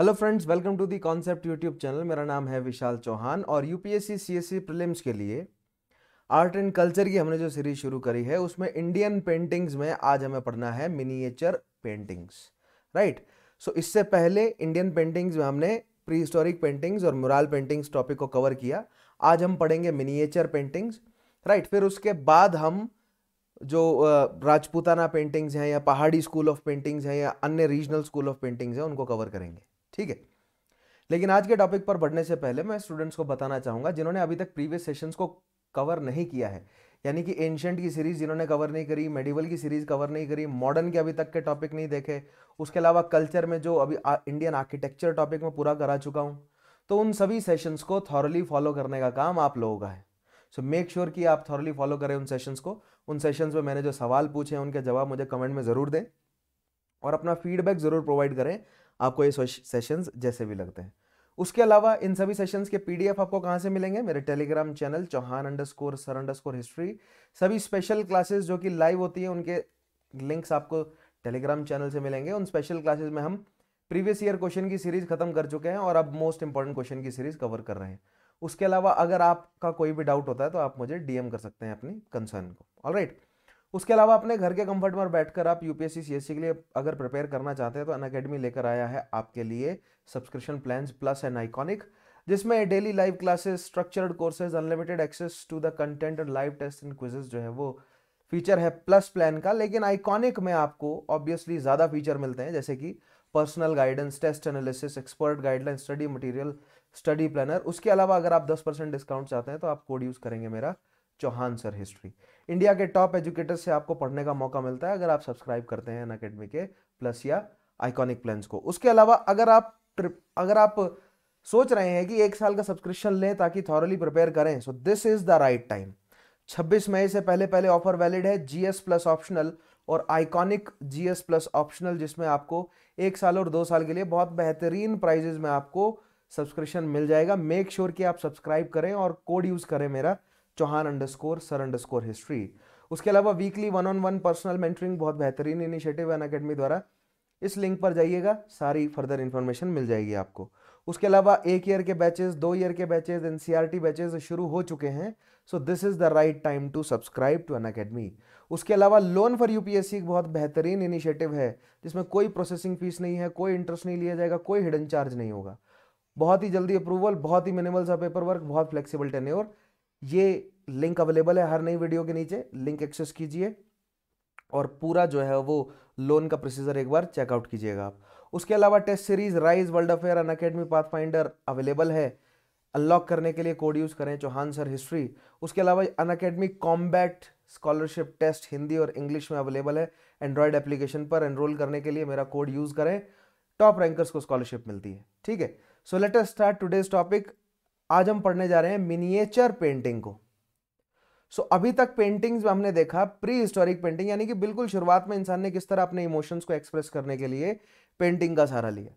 Hello friends welcome to the concept YouTube channel मेरा नाम है विशाल चौहान और यूपीएससी सीएससी प्रीलिम्स के लिए आर्ट एंड कल्चर की हमने जो सीरीज शुरू करी है उसमें इंडियन पेंटिंग्स में आज हमें पढ़ना है मिनिएचर पेंटिंग्स राइट सो इससे पहले इंडियन पेंटिंग्स में हमने प्री हिस्टोरिक पेंटिंग्स और मुराल पेंटिंग्स टॉपिक को कवर किया आज हम पढ़ेंगे मिनिएचर पेंटिंग्स राइट फिर उसके बाद हम जो राजपूताना पेंटिंग्स हैं या पहाड़ी स्कूल ऑफ पेंटिंग्स हैं या अन्य रीजनल स्कूल ऑफ पेंटिंग्स हैं उनको कवर करेंगे ठीक है लेकिन आज के टॉपिक पर बढ़ने से पहले मैं स्टूडेंट्स को बताना चाहूंगा जिन्होंने अभी तक प्रीवियस सेशंस को कवर नहीं किया है यानी कि एंशंट की सीरीज़ जिन्होंने कवर नहीं करी मेडिवल की सीरीज़ कवर नहीं करी मॉडर्न के अभी तक के टॉपिक नहीं देखे उसके अलावा कल्चर में जो अभी आ, इंडियन आर्किटेक्चर टॉपिक में पूरा करा चुका हूँ तो उन सभी सेशंस को थॉरली फॉलो करने का काम आप लोगों का है सो मेक श्योर कि आप थॉरली फॉलो करें उन सेशंस को उन सेशंस में मैंने जो सवाल पूछे हैं उनके जवाब मुझे कमेंट में ज़रूर दें और अपना फीडबैक ज़रूर प्रोवाइड करें आपको ये सेशंस जैसे भी लगते हैं उसके अलावा इन सभी सेशंस के पीडीएफ आपको कहाँ से मिलेंगे मेरे Telegram channel Chauhan underscore sir underscore history सभी स्पेशल क्लासेस जो कि लाइव होती है उनके लिंक्स आपको टेलीग्राम चैनल से मिलेंगे उन स्पेशल क्लासेस में हम प्रीवियस ईयर क्वेश्चन की सीरीज खत्म कर चुके हैं और अब मोस्ट इंपॉर्टेंट क्वेश्चन की सीरीज कवर कर रहे हैं उसके अलावा अगर आपका कोई भी डाउट होता है तो आप मुझे डीएम कर सकते हैं अपनी कंसर्न को ऑलराइट right. उसके अलावा अपने घर के कंफर्ट में बैठकर आप यूपीएससी सीएससी के लिए अगर प्रिपेयर करना चाहते हैं तो अन अकेडमी लेकर आया है आपके लिए subscription plan plus and iconic जिसमें daily live classes structured courses unlimited access to the content और लाइव टेस्ट एंड क्विजेज जो है वो फीचर है प्लस प्लान का लेकिन आइकॉनिक में आपको ऑब्वियसली ज़्यादा फीचर मिलते हैं जैसे कि personal guidance test analysis expert guideline study material study planner उसके अलावा अगर आप 10 परसेंट डिस्काउंट चाहते हैं तो आप कोड यूज़ करेंगे मेरा चौहान सर हिस्ट्री इंडिया के टॉप एजुकेटर से आपको पढ़ने का मौका मिलता है अगर आप सब्सक्राइब करते हैं अकेडमी के प्लस या आइकॉनिक प्लान्स को उसके अलावा अगर आप ट्रिप अगर आप सोच रहे हैं कि एक साल का सब्सक्रिप्शन लें ताकि थॉरली प्रिपेयर करें so this is the right time 26 मई से पहले पहले ऑफर वैलिड है जीएस प्लस ऑप्शनल और आइकॉनिक जीएस प्लस ऑप्शनल जिसमें आपको एक साल और दो साल के लिए बहुत बेहतरीन प्राइजेज में आपको सब्सक्रिप्शन मिल जाएगा मेक श्योर sure कि आप सब्सक्राइब करें और कोड यूज़ करें मेरा Chauhan underscore sir underscore history उसके अलावा weekly one on one personal mentoring बहुत बेहतरीन इनिशिएटिव है अकेडमी द्वारा इस लिंक पर जाइएगा सारी फर्दर इन्फॉर्मेशन मिल जाएगी आपको उसके अलावा एक ईयर के बैचेस दो ईयर के बैचेस एन बैचेस शुरू हो चुके हैं so this is the right time to subscribe to Unacademy उसके अलावा लोन फॉर यूपीएससी एक बहुत बेहतरीन इनिशिएटिव है जिसमें कोई प्रोसेसिंग फीस नहीं है कोई इंटरेस्ट नहीं लिया जाएगा कोई हिडन चार्ज नहीं होगा बहुत ही जल्दी अप्रूवल बहुत ही मिनिमल सा पेपर वर्क बहुत फ्लेक्सिबल टेन्योर ये लिंक अवेलेबल है हर नई वीडियो के नीचे लिंक एक्सेस कीजिए और पूरा जो है वो लोन का प्रोसीजर एक बार चेकआउट कीजिएगा आप उसके अलावा test series rise world affair Unacademy path available है अनलॉक करने के लिए कोड यूज़ करें चौहान सर हिस्ट्री उसके अलावा Unacademy combat scholarship test Hindi और इंग्लिश में अवेलेबल है एंड्रॉयड एप्लीकेशन पर एनरोल करने के लिए मेरा कोड यूज़ करें टॉप रैंकर्स को स्कॉलरशिप मिलती है ठीक है so let us start today's topic आज हम पढ़ने जा रहे हैं मिनिएचर पेंटिंग को सो so, अभी तक पेंटिंग्स में हमने देखा प्री हिस्टोरिक पेंटिंग यानी कि बिल्कुल शुरुआत में इंसान ने किस तरह अपने इमोशंस को एक्सप्रेस करने के लिए पेंटिंग का सहारा लिया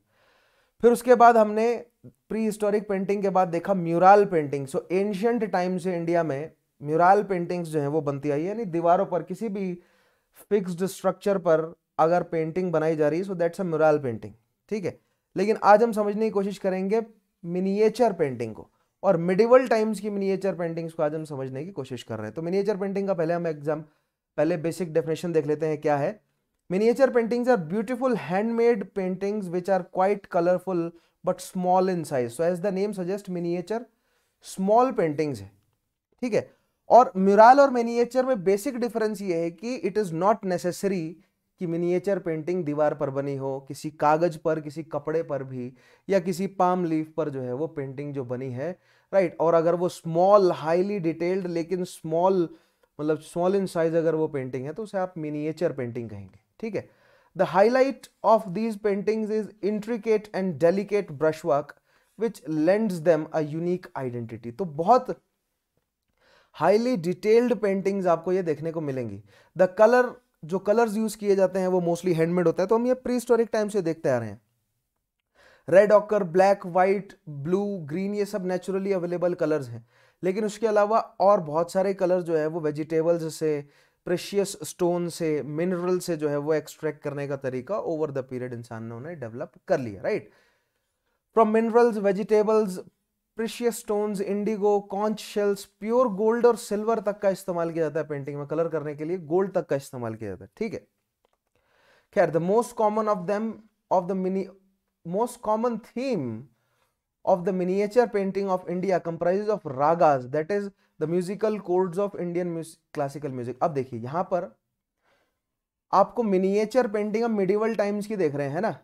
फिर उसके बाद हमने प्री हिस्टोरिक पेंटिंग के बाद देखा mural painting so ancient time से इंडिया में म्यूराल पेंटिंग्स जो हैं वो बनती आई है यानी दीवारों पर किसी भी फिक्स्ड स्ट्रक्चर पर अगर पेंटिंग बनाई जा रही है सो दैट्स अ म्यूराल पेंटिंग ठीक है लेकिन आज हम समझने की कोशिश करेंगे मिनिएचर पेंटिंग को और मिडिवल टाइम्स की मिनिएचर पेंटिंग्स को आज हम समझने की कोशिश कर रहे हैं तो मिनिएचर पेंटिंग का पहले हम एग्जाम पहले बेसिक डेफिनेशन देख लेते हैं क्या है miniature paintings are beautiful handmade paintings which are quite colourful but small in size so as the name suggest miniature small paintings है ठीक है और म्यूरल और मिनिएचर में बेसिक डिफरेंस ये है कि इट इज़ नॉट नेसेसरी कि मिनिएचर पेंटिंग दीवार पर बनी हो किसी कागज पर किसी कपड़े पर भी या किसी पाम लीफ पर जो है वो पेंटिंग जो बनी है राइट और अगर वो स्मॉल हाईली डिटेल्ड लेकिन स्मॉल मतलब स्मॉल इन साइज अगर वो पेंटिंग है तो उसे आप मिनिएचर पेंटिंग कहेंगे ठीक है the highlight of these paintings is intricate and delicate brushwork which lends them a unique identity तो बहुत हाईली डिटेल्ड पेंटिंग्स आपको ये देखने को मिलेंगी द कलर जो कलर्स यूज किए जाते हैं वो मोस्टली हैंडमेड होता है तो हम ये प्री हिस्टोरिक टाइम से देखते आ रहे हैं red ochre black white blue green ये सब नेचुरली अवेलेबल कलर्स हैं लेकिन उसके अलावा और बहुत सारे कलर जो है वो वेजिटेबल्स से प्रेशियस स्टोन से मिनरल से जो है वो एक्सट्रैक्ट करने का तरीका ओवर द पीरियड इंसान ने उन्हें डेवलप कर लिया right from minerals vegetables precious stones indigo conch shells pure gold और सिल्वर तक का इस्तेमाल किया जाता है पेंटिंग में कलर करने के लिए गोल्ड तक का इस्तेमाल किया जाता है ठीक है खैर the most common of them of the mini most common theme of the miniature painting of India comprise of ragas that is the musical chords of Indian classical music अब देखिए यहां पर आपको मिनिएचर पेंटिंग हम मिडिवल टाइम्स की देख रहे हैं ना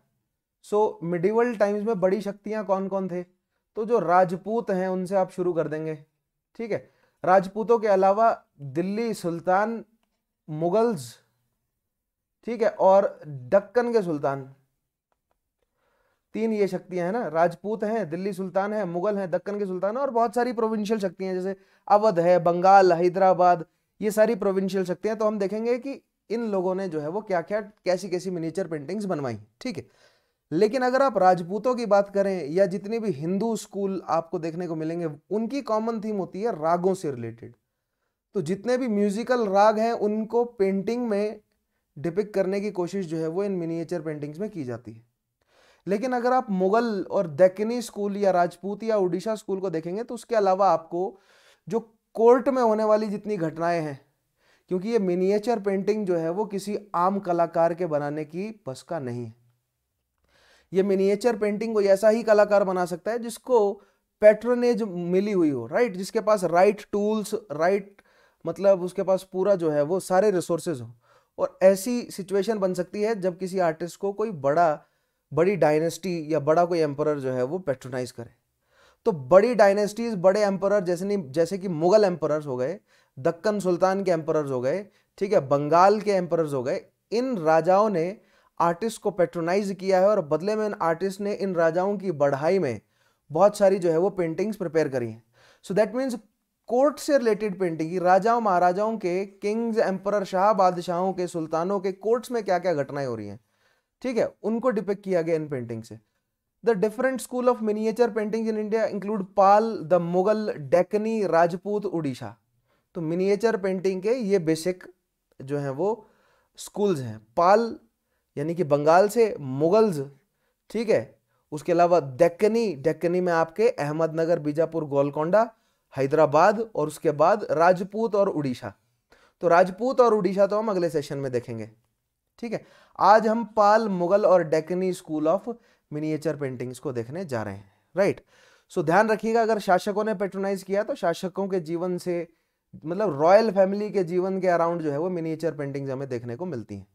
सो मिडिवल टाइम्स में बड़ी शक्तियां कौन कौन थे तो जो राजपूत हैं उनसे आप शुरू कर देंगे ठीक है राजपूतों के अलावा दिल्ली सुल्तान मुगल्स ठीक है और डक्कन के सुल्तान तीन ये शक्तियां हैं ना राजपूत हैं दिल्ली सुल्तान है मुगल हैं दक्कन के सुल्तान है और बहुत सारी प्रोविंशियल शक्तियां जैसे अवध है बंगाल हैदराबाद ये सारी प्रोविंशियल शक्तियां तो हम देखेंगे कि इन लोगों ने जो है वो क्या क्या कैसी कैसी मिनीचर पेंटिंग्स बनवाई ठीक है लेकिन अगर आप राजपूतों की बात करें या जितने भी हिंदू स्कूल आपको देखने को मिलेंगे उनकी कॉमन थीम होती है रागों से रिलेटेड तो जितने भी म्यूजिकल राग हैं उनको पेंटिंग में डिपिक करने की कोशिश जो है वो इन मिनिएचर पेंटिंग्स में की जाती है लेकिन अगर आप मुगल और दक्कनी स्कूल या राजपूत या उड़ीसा स्कूल को देखेंगे तो उसके अलावा आपको जो कोर्ट में होने वाली जितनी घटनाएं हैं क्योंकि ये मिनिएचर पेंटिंग जो है वो किसी आम कलाकार के बनाने की बस का नहीं है ये मिनिएचर पेंटिंग कोई ऐसा ही कलाकार बना सकता है जिसको पैटर्नेज मिली हुई हो राइट जिसके पास राइट टूल्स राइट मतलब उसके पास पूरा जो है वो सारे रिसोर्सेज हो और ऐसी सिचुएशन बन सकती है जब किसी आर्टिस्ट को कोई बड़ा बड़ी डायनेस्टी या बड़ा कोई एम्पर जो है वो पैट्रोनाइज करे तो बड़ी डायनेस्टीज बड़े एम्पर जैसे नहीं जैसे कि मुगल एम्पर हो गए दक्कन सुल्तान के एम्पर हो गए ठीक है बंगाल के एम्पर हो गए इन राजाओं ने आर्टिस्ट को पेट्रोनाइज किया है और बदले में इन आर्टिस्ट ने इन राजाओं की बढ़ाई में बहुत सारी जो है वो पेंटिंग्स प्रिपेयर करी हैं सो दैट मीन्स कोर्ट से रिलेटेड पेंटिंग राजाओं महाराजाओं के किंग्स एम्पर शाह बादशाहों के सुल्तानों के कोर्ट्स में क्या क्या घटनाएं हो रही हैं ठीक है उनको डिपेक्ट किया गया इन पेंटिंग से the different school of miniature paintings in India include Pal the Mughal Deccani Rajput Orissa तो मिनिएचर पेंटिंग के ये बेसिक जो हैं वो स्कूल्स हैं पाल यानी कि बंगाल से मुगल्स ठीक है उसके अलावा डेक्कनी डेक्कनी में आपके अहमदनगर बीजापुर गोलकोंडा हैदराबाद और उसके बाद राजपूत और उड़ीसा तो राजपूत और उड़ीसा तो हम अगले सेशन में देखेंगे ठीक है आज हम पाल मुगल और Deccani school of miniature paintings को देखने जा रहे हैं राइट सो ध्यान रखिएगा अगर शासकों ने पेट्रोनाइज किया तो शासकों के जीवन से मतलब रॉयल फैमिली के जीवन के अराउंड जो है वो मिनिएचर पेंटिंग्स हमें देखने को मिलती हैं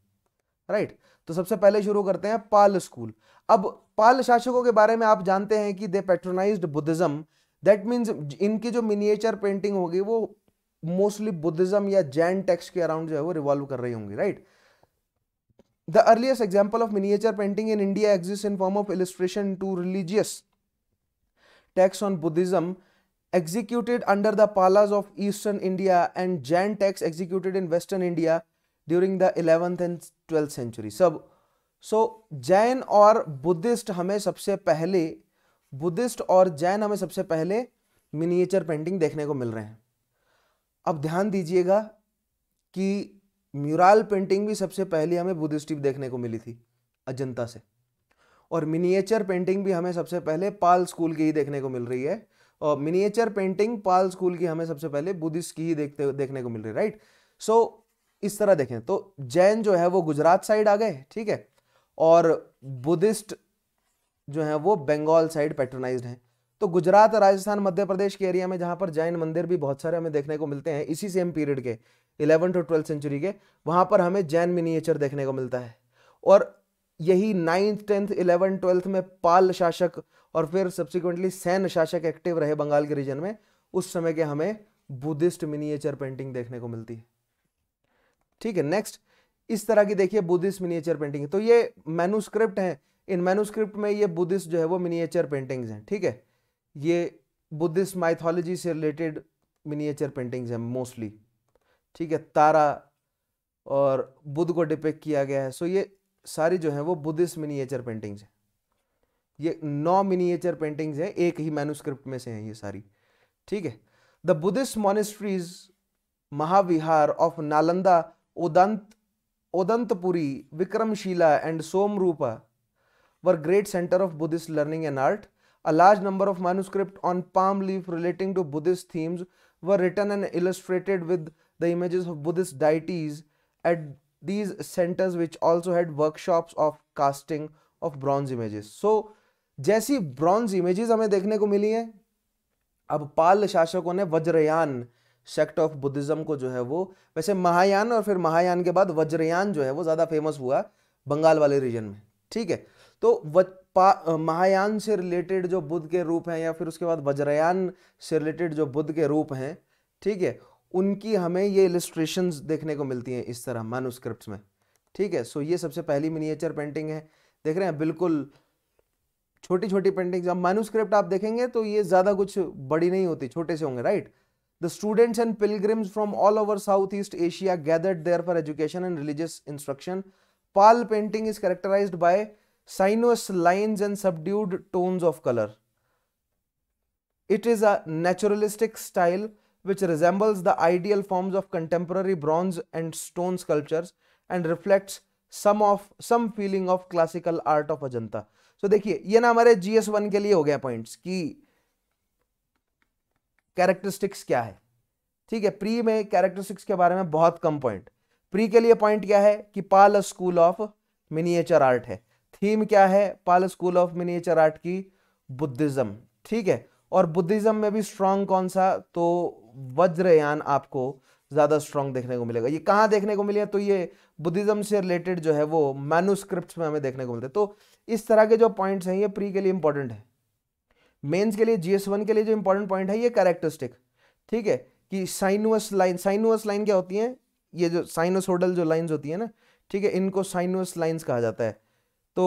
राइट right? तो सबसे पहले शुरू करते हैं पाल स्कूल अब पाल शासकों के बारे में आप जानते हैं कि they patronize Buddhism that means इनकी जो मिनिएचर पेंटिंग होगी वो मोस्टली बुद्धिज्म या जैन टेक्स के अराउंड जो है वो रिवॉल्व कर रही होंगी right the earliest example of miniature painting in India exist in form of illustration to religious texts on Buddhism executed under the Palas of eastern India and Jain texts executed in western India during the eleventh and twelfth century सब so Jain और Buddhist हमें सबसे पहले Buddhist और जैन हमें सबसे पहले miniature painting देखने को मिल रहे हैं अब ध्यान दीजिएगा कि म्यूराल पेंटिंग भी सबसे पहले हमें बुद्धिस्ट देखने को मिली थी अजंता से और मिनिएचर पेंटिंग भी हमें सबसे पहले पाल स्कूल की ही देखने को मिल रही है और मिनिएचर पेंटिंग पाल स्कूल की हमें सबसे पहले बुद्धिस्ट की ही देखते देखने को मिल रही है राइट सो इस तरह देखें तो जैन जो है वो गुजरात साइड आ गए ठीक है और बुद्धिस्ट जो है वो बंगाल साइड पैट्रोनाइज्ड हैं तो गुजरात राजस्थान मध्य प्रदेश के एरिया में जहां पर जैन मंदिर भी बहुत सारे हमें देखने को मिलते हैं इसी सेम पीरियड के इलेवन टू ट्वेल्थ सेंचुरी के वहां पर हमें जैन मिनिएचर देखने को मिलता है और यही नाइन्थ टेंथ इलेवन ट्वेल्थ में पाल शासक और फिर सब्सिक्वेंटली सैन शासक एक्टिव रहे बंगाल के रीजन में उस समय के हमें बुद्धिस्ट मिनिएचर पेंटिंग देखने को मिलती है ठीक है नेक्स्ट इस तरह की देखिए बुद्धिस्ट मिनिएचर पेंटिंग तो ये मैनुस्क्रिप्ट है इन मैनुस्क्रिप्ट में ये बुद्धिस्ट जो है वो मिनिएचर पेंटिंग्स हैं ठीक है ये बुद्धिस्ट माइथोलॉजी से रिलेटेड मिनिएचर पेंटिंग्स हैं मोस्टली ठीक है तारा और बुद्ध को डिपेक्ट किया गया है सो ये सारी जो है वो बुद्धिस्ट मिनिएचर पेंटिंग्स हैं ये नौ मिनिएचर पेंटिंग्स हैं एक ही मैनुस्क्रिप्ट में से हैं ये सारी ठीक है the Buddhist monasteries Mahavihara of Nalanda Udanta Udantapuri Vikramshila and Somapura were great centre of Buddhist learning and art a large number of manuscript on palm leaf relating to Buddhist themes were written and illustrated with the images of Buddhist deities at these centres which also had workshop of casting of bronze images so जैसी bronze images हमें देखने को मिली हैं अब पाल शासकों ने Vajrayana sect of Buddhism को जो है वो वैसे महायान और फिर महायान के बाद वज्रयान जो है वो ज़्यादा फेमस हुआ बंगाल वाले रीजन में ठीक है तो व, महायान से रिलेटेड जो बुद्ध के रूप हैं या फिर उसके बाद वज्रयान से रिलेटेड जो बुद्ध के रूप हैं ठीक है उनकी हमें ये इलिस्ट्रेशन देखने को मिलती हैं इस तरह मानुस्क्रिप्ट में ठीक है सो ये सबसे पहली मिनिएचर पेंटिंग है देख रहे हैं बिल्कुल छोटी छोटी पेंटिंग जब मानुस्क्रिप्ट आप देखेंगे तो ये ज़्यादा कुछ बड़ी नहीं होती छोटे से होंगे right The students and pilgrims from all over Southeast Asia gathered there for education and religious instruction. Pal painting is characterized by sinuous lines and subdued tones of color. It is a naturalistic style which resembles the ideal forms of contemporary bronze and stone sculptures and reflects some of some feeling of classical art of Ajanta. So देखिए ये ना हमारे GS1 के लिए हो गया points कि characteristics क्या है ठीक है प्री में कैरेक्टरिस्टिक्स के बारे में बहुत कम पॉइंट प्री के लिए पॉइंट क्या है कि Pala school of miniature art है थीम क्या है Pala school of miniature art की बुद्धिज्म ठीक है और बुद्धिज्म में भी स्ट्रांग कौन सा तो वज्रयान आपको ज़्यादा स्ट्रांग देखने को मिलेगा ये कहाँ देखने को मिले तो ये बुद्धिज्म से रिलेटेड जो है वो मैनुस्क्रिप्ट में हमें देखने को मिलते हैं तो इस तरह के जो पॉइंट्स हैं ये प्री के लिए इंपॉर्टेंट है मेंस के लिए जीएस वन के लिए जो इंपॉर्टेंट पॉइंट है ये कैरेक्टरिस्टिक ठीक है कि साइनुअस लाइन साइनुअस लाइन क्या होती है ये जो साइनोसोडल जो लाइन्स होती है ना ठीक है इनको साइनुअस लाइन्स कहा जाता है तो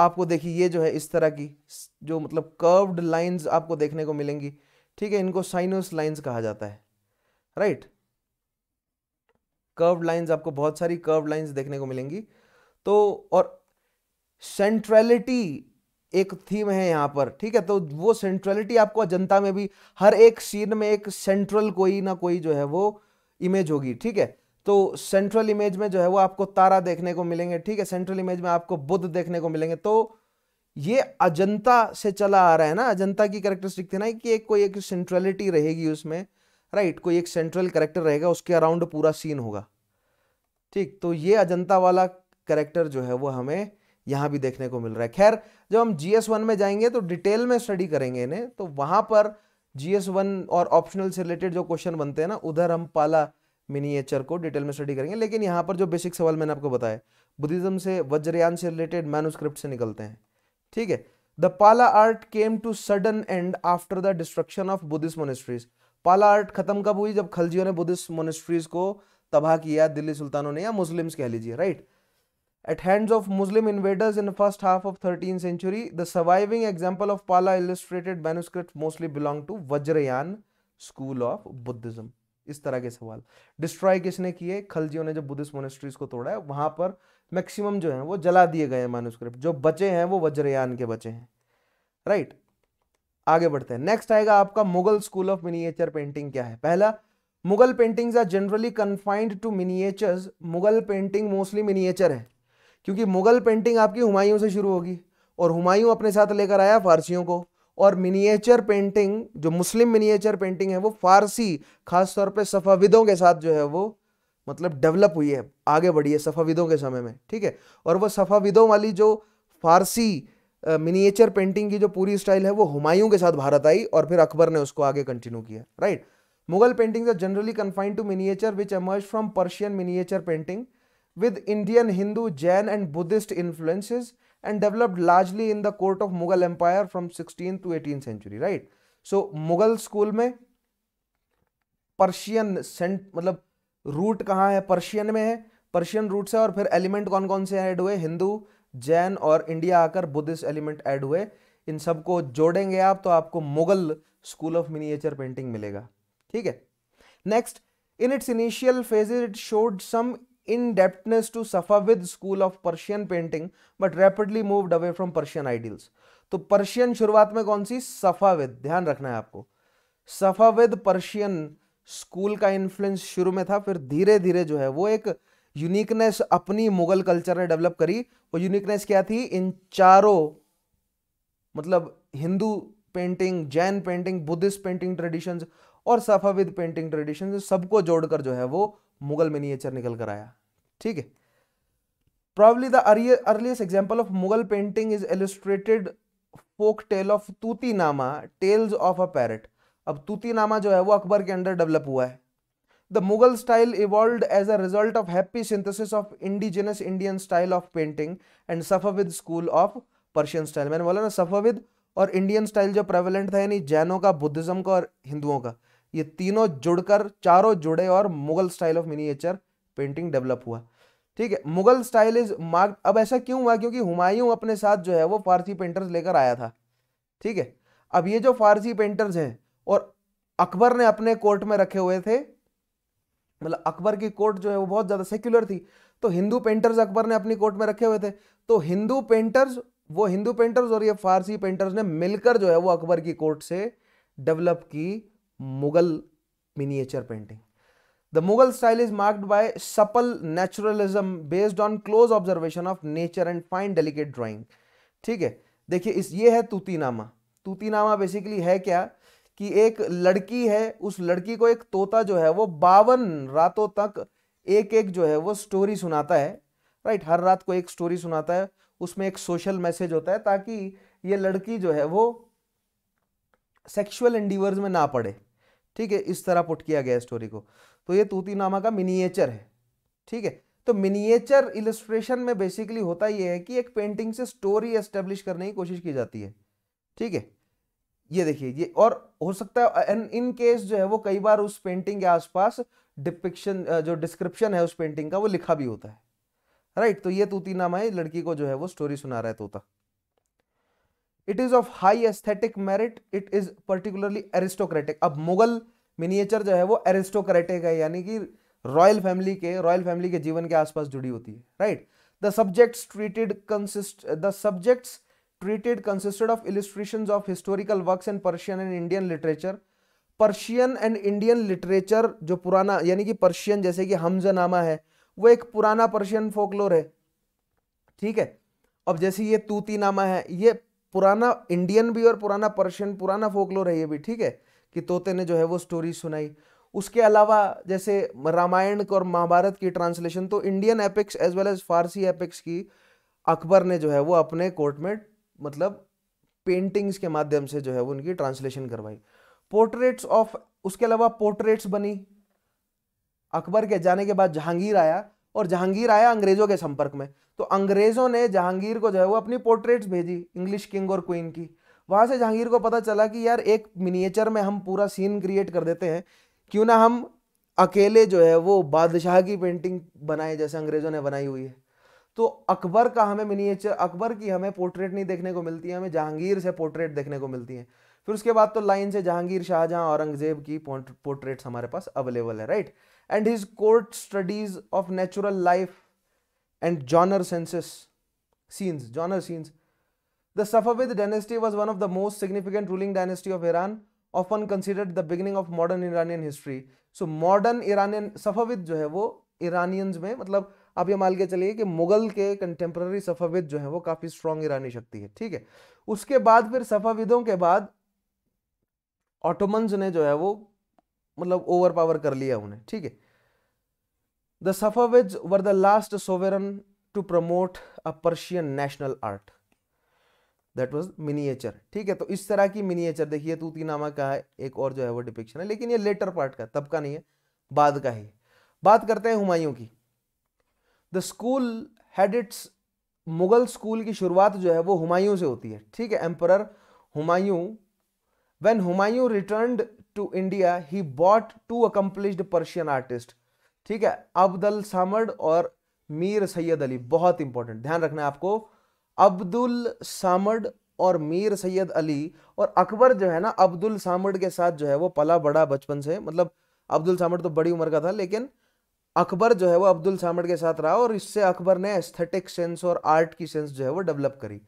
आपको देखिए ये जो है इस तरह की जो मतलब कर्व्ड लाइंस आपको देखने को मिलेंगी ठीक है इनको साइनुअस लाइंस कहा जाता है राइट कर्व लाइंस आपको बहुत सारी कर्व लाइंस देखने को मिलेंगी तो और सेंट्रलिटी एक थीम है यहाँ पर ठीक है तो वो सेंट्रलिटी आपको अजंता में भी हर एक सीन में एक सेंट्रल कोई ना कोई जो है वो इमेज होगी ठीक है तो सेंट्रल इमेज में जो है वो आपको तारा देखने को मिलेंगे ठीक है सेंट्रल इमेज में आपको बुद्ध देखने को मिलेंगे तो ये अजंता से चला आ रहा है ना अजंता की करेक्टरिस्टिक थी ना कि एक कोई एक सेंट्रलिटी रहेगी उसमें राइट कोई एक सेंट्रल करेक्टर रहेगा उसके अराउंड पूरा सीन होगा ठीक तो ये अजंता वाला करेक्टर जो है वो हमें यहां भी देखने को मिल रहा है खैर जब हम जीएस वन में जाएंगे तो डिटेल में स्टडी करेंगे इन्हें तो वहां पर जी एस वन और ऑप्शनल से रिलेटेड जो क्वेश्चन बनते हैं ना उधर हम पाला मिनिएचर को डिटेल में स्टडी करेंगे लेकिन यहाँ पर जो बेसिक सवाल मैंने आपको बताया बुद्धिज्म से वज्रयान से रिलेटेड मैनुस्क्रिप्ट से निकलते हैं ठीक है the Pala art came to sudden end after the destruction of Buddhist monasteries Pala art खत्म कब हुई जब खलजियों ने बुद्धिस्ट मोनिस्ट्रीज को तबाह किया दिल्ली सुल्तानों ने या मुस्लिम्स कह लीजिए right At hands of Muslim invaders in the first half of 13th century, the surviving example of Pala illustrated manuscripts mostly belong to Vajrayan school of Buddhism. इस तरह के सवाल डिस्ट्रॉय किसने किए खलजियों ने जब बुद्धिस्ट मोनेस्ट्रीज को तोड़ा है वहां पर मैक्सिमम जो है वो जला दिए गए हैं मैनुस्क्रिप्ट जो बचे हैं वो वज्रयान के बचे हैं राइट आगे बढ़ते हैं नेक्स्ट आएगा आपका Mughal school of miniature painting क्या है पहला Mughal paintings are generally confined to miniatures Mughal painting mostly miniature है क्योंकि मुगल पेंटिंग आपकी हुमायूं से शुरू होगी और हुमायूं अपने साथ लेकर आया फारसियों को और मिनिएचर पेंटिंग जो मुस्लिम मिनिएचर पेंटिंग है वो फारसी खासतौर पर सफ़ाविदों के साथ जो है वो मतलब डेवलप हुई है आगे बढ़ी है सफ़ाविदों के समय में ठीक है और वो सफ़ाविदों वाली जो फारसी मिनिएचर पेंटिंग की जो पूरी स्टाइल है वो हुमायूं के साथ भारत आई और फिर अकबर ने उसको आगे कंटिन्यू किया right Mughal paintings are generally confined to miniature which emerge from Persian miniature painting with Indian Hindu, Jain and Buddhist influences and developed largely in the court of Mughal Empire from 16th to 18th century, right? So Mughal school में Persian सेंट मतलब root कहाँ है Persian में है Persian root से और फिर एलिमेंट कौन कौन से ऐड हुए हिंदू जैन और इंडिया आकर बुद्धिस्ट एलिमेंट ऐड हुए इन सबको जोड़ेंगे आप तो आपको Mughal school of miniature painting मिलेगा ठीक है next in its initial phases it showed some indebtedness to Safavid school of Persian painting but rapidly moved away from Persian ideals तो पर्शियन शुरुआत में कौन सी सफाविद ध्यान रखना है आपको सफाविद पर्शियन स्कूल का इन्फ्लुएंस शुरू में था फिर धीरे धीरे जो है वो एक यूनिकनेस अपनी मुगल कल्चर ने डेवलप करी वो यूनिकनेस क्या थी इन चारों मतलब Hindu painting Jain painting Buddhist painting traditions और सफाविद पेंटिंग ट्रेडिशन सबको जोड़कर जो है वो मुगल मिनिएचर निकल कर आया ठीक है probably the earliest example of mughal painting is illustrated folk tale of tuti nama tales of a parrot अब तूती नामा जो है वो अकबर के अंडर डेवलप हुआ है the Mughal style evolve as a result of happy synthesis of indigenous Indian style of painting and Safavid school of Persian style मैंने बोला ना सफाविद और इंडियन स्टाइल जो प्रेवलेंट था यानी जैनों का बुद्धिज्म का और हिंदुओं का ये तीनों जुड़कर चारों जुड़े और Mughal style of miniature painting develop हुआ ठीक है मुगल स्टाइल इज मार्क अब ऐसा क्यों हुआ क्योंकि हुमायूं अपने साथ जो है वो फारसी पेंटर्स लेकर आया था ठीक है अब ये जो फारसी पेंटर्स हैं और अकबर ने अपने कोर्ट में रखे हुए थे मतलब अकबर की कोर्ट जो है वो बहुत ज़्यादा सेक्युलर थी तो हिंदू पेंटर्स अकबर ने अपनी कोर्ट में रखे हुए थे तो हिंदू पेंटर्स वो हिंदू पेंटर्स और ये फारसी पेंटर्स ने मिलकर जो है वो अकबर की कोर्ट से डेवलप की Mughal miniature painting the Mughal style is marked by supple naturalism based on close observation of nature and fine delicate drawing ठीक है देखिए इस ये है तूतीनामा तूतीनामा बेसिकली है क्या कि एक लड़की है उस लड़की को एक तोता जो है वो बावन रातों तक एक एक जो है वो स्टोरी सुनाता है राइट हर रात को एक स्टोरी सुनाता है उसमें एक सोशल मैसेज होता है ताकि ये लड़की जो है वो सेक्सुअल एंडीवर्स में ना पड़े ठीक है इस तरह पुट किया गया स्टोरी को तो ये तूतीनामा का मिनिएचर है ठीक है तो मिनिएचर इलस्ट्रेशन में बेसिकली होता यह है कि एक पेंटिंग से स्टोरी एस्टेब्लिश करने की कोशिश की जाती है ठीक है ये देखिए ये और हो सकता है इन केस जो है वो कई बार उस पेंटिंग के आसपास डिपिक्शन जो डिस्क्रिप्शन है उस पेंटिंग का वो लिखा भी होता है राइट तो ये तूतीनामा है लड़की को जो है वो स्टोरी सुना रहा है तोता it is of high aesthetic merit it is particularly aristocratic अब मुगल मिनिएचर जो है वो एरिस्टोक्रेटिक है यानी कि रॉयल फैमिली के रॉयल फैमिली के जीवन के आसपास जुड़ी होती है right the subjects treated consist the subjects treated consisted of illustration of historical work in Persian and Indian literature Persian and Indian literature जो पुराना यानी कि पर्शियन जैसे कि हमजनामा है वो एक पुराना पर्शियन फोकलोर है ठीक है अब जैसे ये तूती नामा है ये पुराना इंडियन भी और पुराना पर्शियन पुराना फोकलोर है ये भी ठीक है कि तोते ने जो है वो स्टोरी सुनाई उसके अलावा जैसे रामायण और महाभारत की ट्रांसलेशन तो Indian epics as well as Farsi epics की अकबर ने जो है वो अपने कोर्ट में मतलब पेंटिंग्स के माध्यम से जो है वो उनकी ट्रांसलेशन करवाई पोर्ट्रेट्स ऑफ उसके अलावा पोर्ट्रेट्स बनी अकबर के जाने के बाद जहांगीर आया और जहांगीर आया अंग्रेजों के संपर्क में तो अंग्रेजों ने जहांगीर को जो है वो अपनी पोर्ट्रेट्स भेजी इंग्लिश किंग और क्वीन की वहां से जहांगीर को पता चला कि यार एक मिनिएचर में हम पूरा सीन क्रिएट कर देते हैं क्यों ना हम अकेले जो है वो बादशाह की पेंटिंग बनाए जैसे अंग्रेजों ने बनाई हुई है तो अकबर का हमें मिनिएचर अकबर की हमें पोर्ट्रेट नहीं देखने को मिलती है हमें जहांगीर से पोर्ट्रेट देखने को मिलती है फिर उसके बाद तो लाइन से जहांगीर शाहजहां औरंगजेब की पोर्ट्रेट्स हमारे पास अवेलेबल है right and his court studies of natural life and genre senses scenes genre scenes the Safavid dynasty was one of the most significant ruling dynasty of Iran often considered the beginning of modern Iranian history so modern Iranian Safavid जो है वो Iranians में मतलब आप ये मान के चलिए कि मुगल के कंटेम्प्रेरी सफाविद जो है वो काफी स्ट्रांग ईरानी शक्ति है ठीक है उसके बाद फिर सफाविदों के बाद ऑटोमन्स ने जो है वो मतलब ओवर पावर कर लिया उन्हें ठीक है the Safavids were the last sovereign to promote a Persian national art that was miniature ठीक है तो इस तरह की मिनिएचर देखिए तूती नामा का है एक और जो है वो डिपिक्शन है लेकिन ये लेटर पार्ट का तब का नहीं है बाद का ही बात करते हैं हुमायूं की the school had its Mughal school की शुरुआत जो है वो हुमायूं से होती है ठीक है emperor Humayun when Humayun return to India he bought two accomplished Persian artist ठीक है अब्दुल सामड और मीर सैयद अली बहुत इंपॉर्टेंट ध्यान रखना है आपको अब्दुल सामड और मीर सैयद अली और अकबर जो है ना अब्दुल सामड के साथ जो है वो पला बड़ा बचपन से मतलब अब्दुल सामड तो बड़ी उम्र का था लेकिन अकबर जो है वो अब्दुल सामड के साथ रहा और इससे अकबर ने एस्थेटिक सेंस और आर्ट की सेंस जो है वो डेवलप करी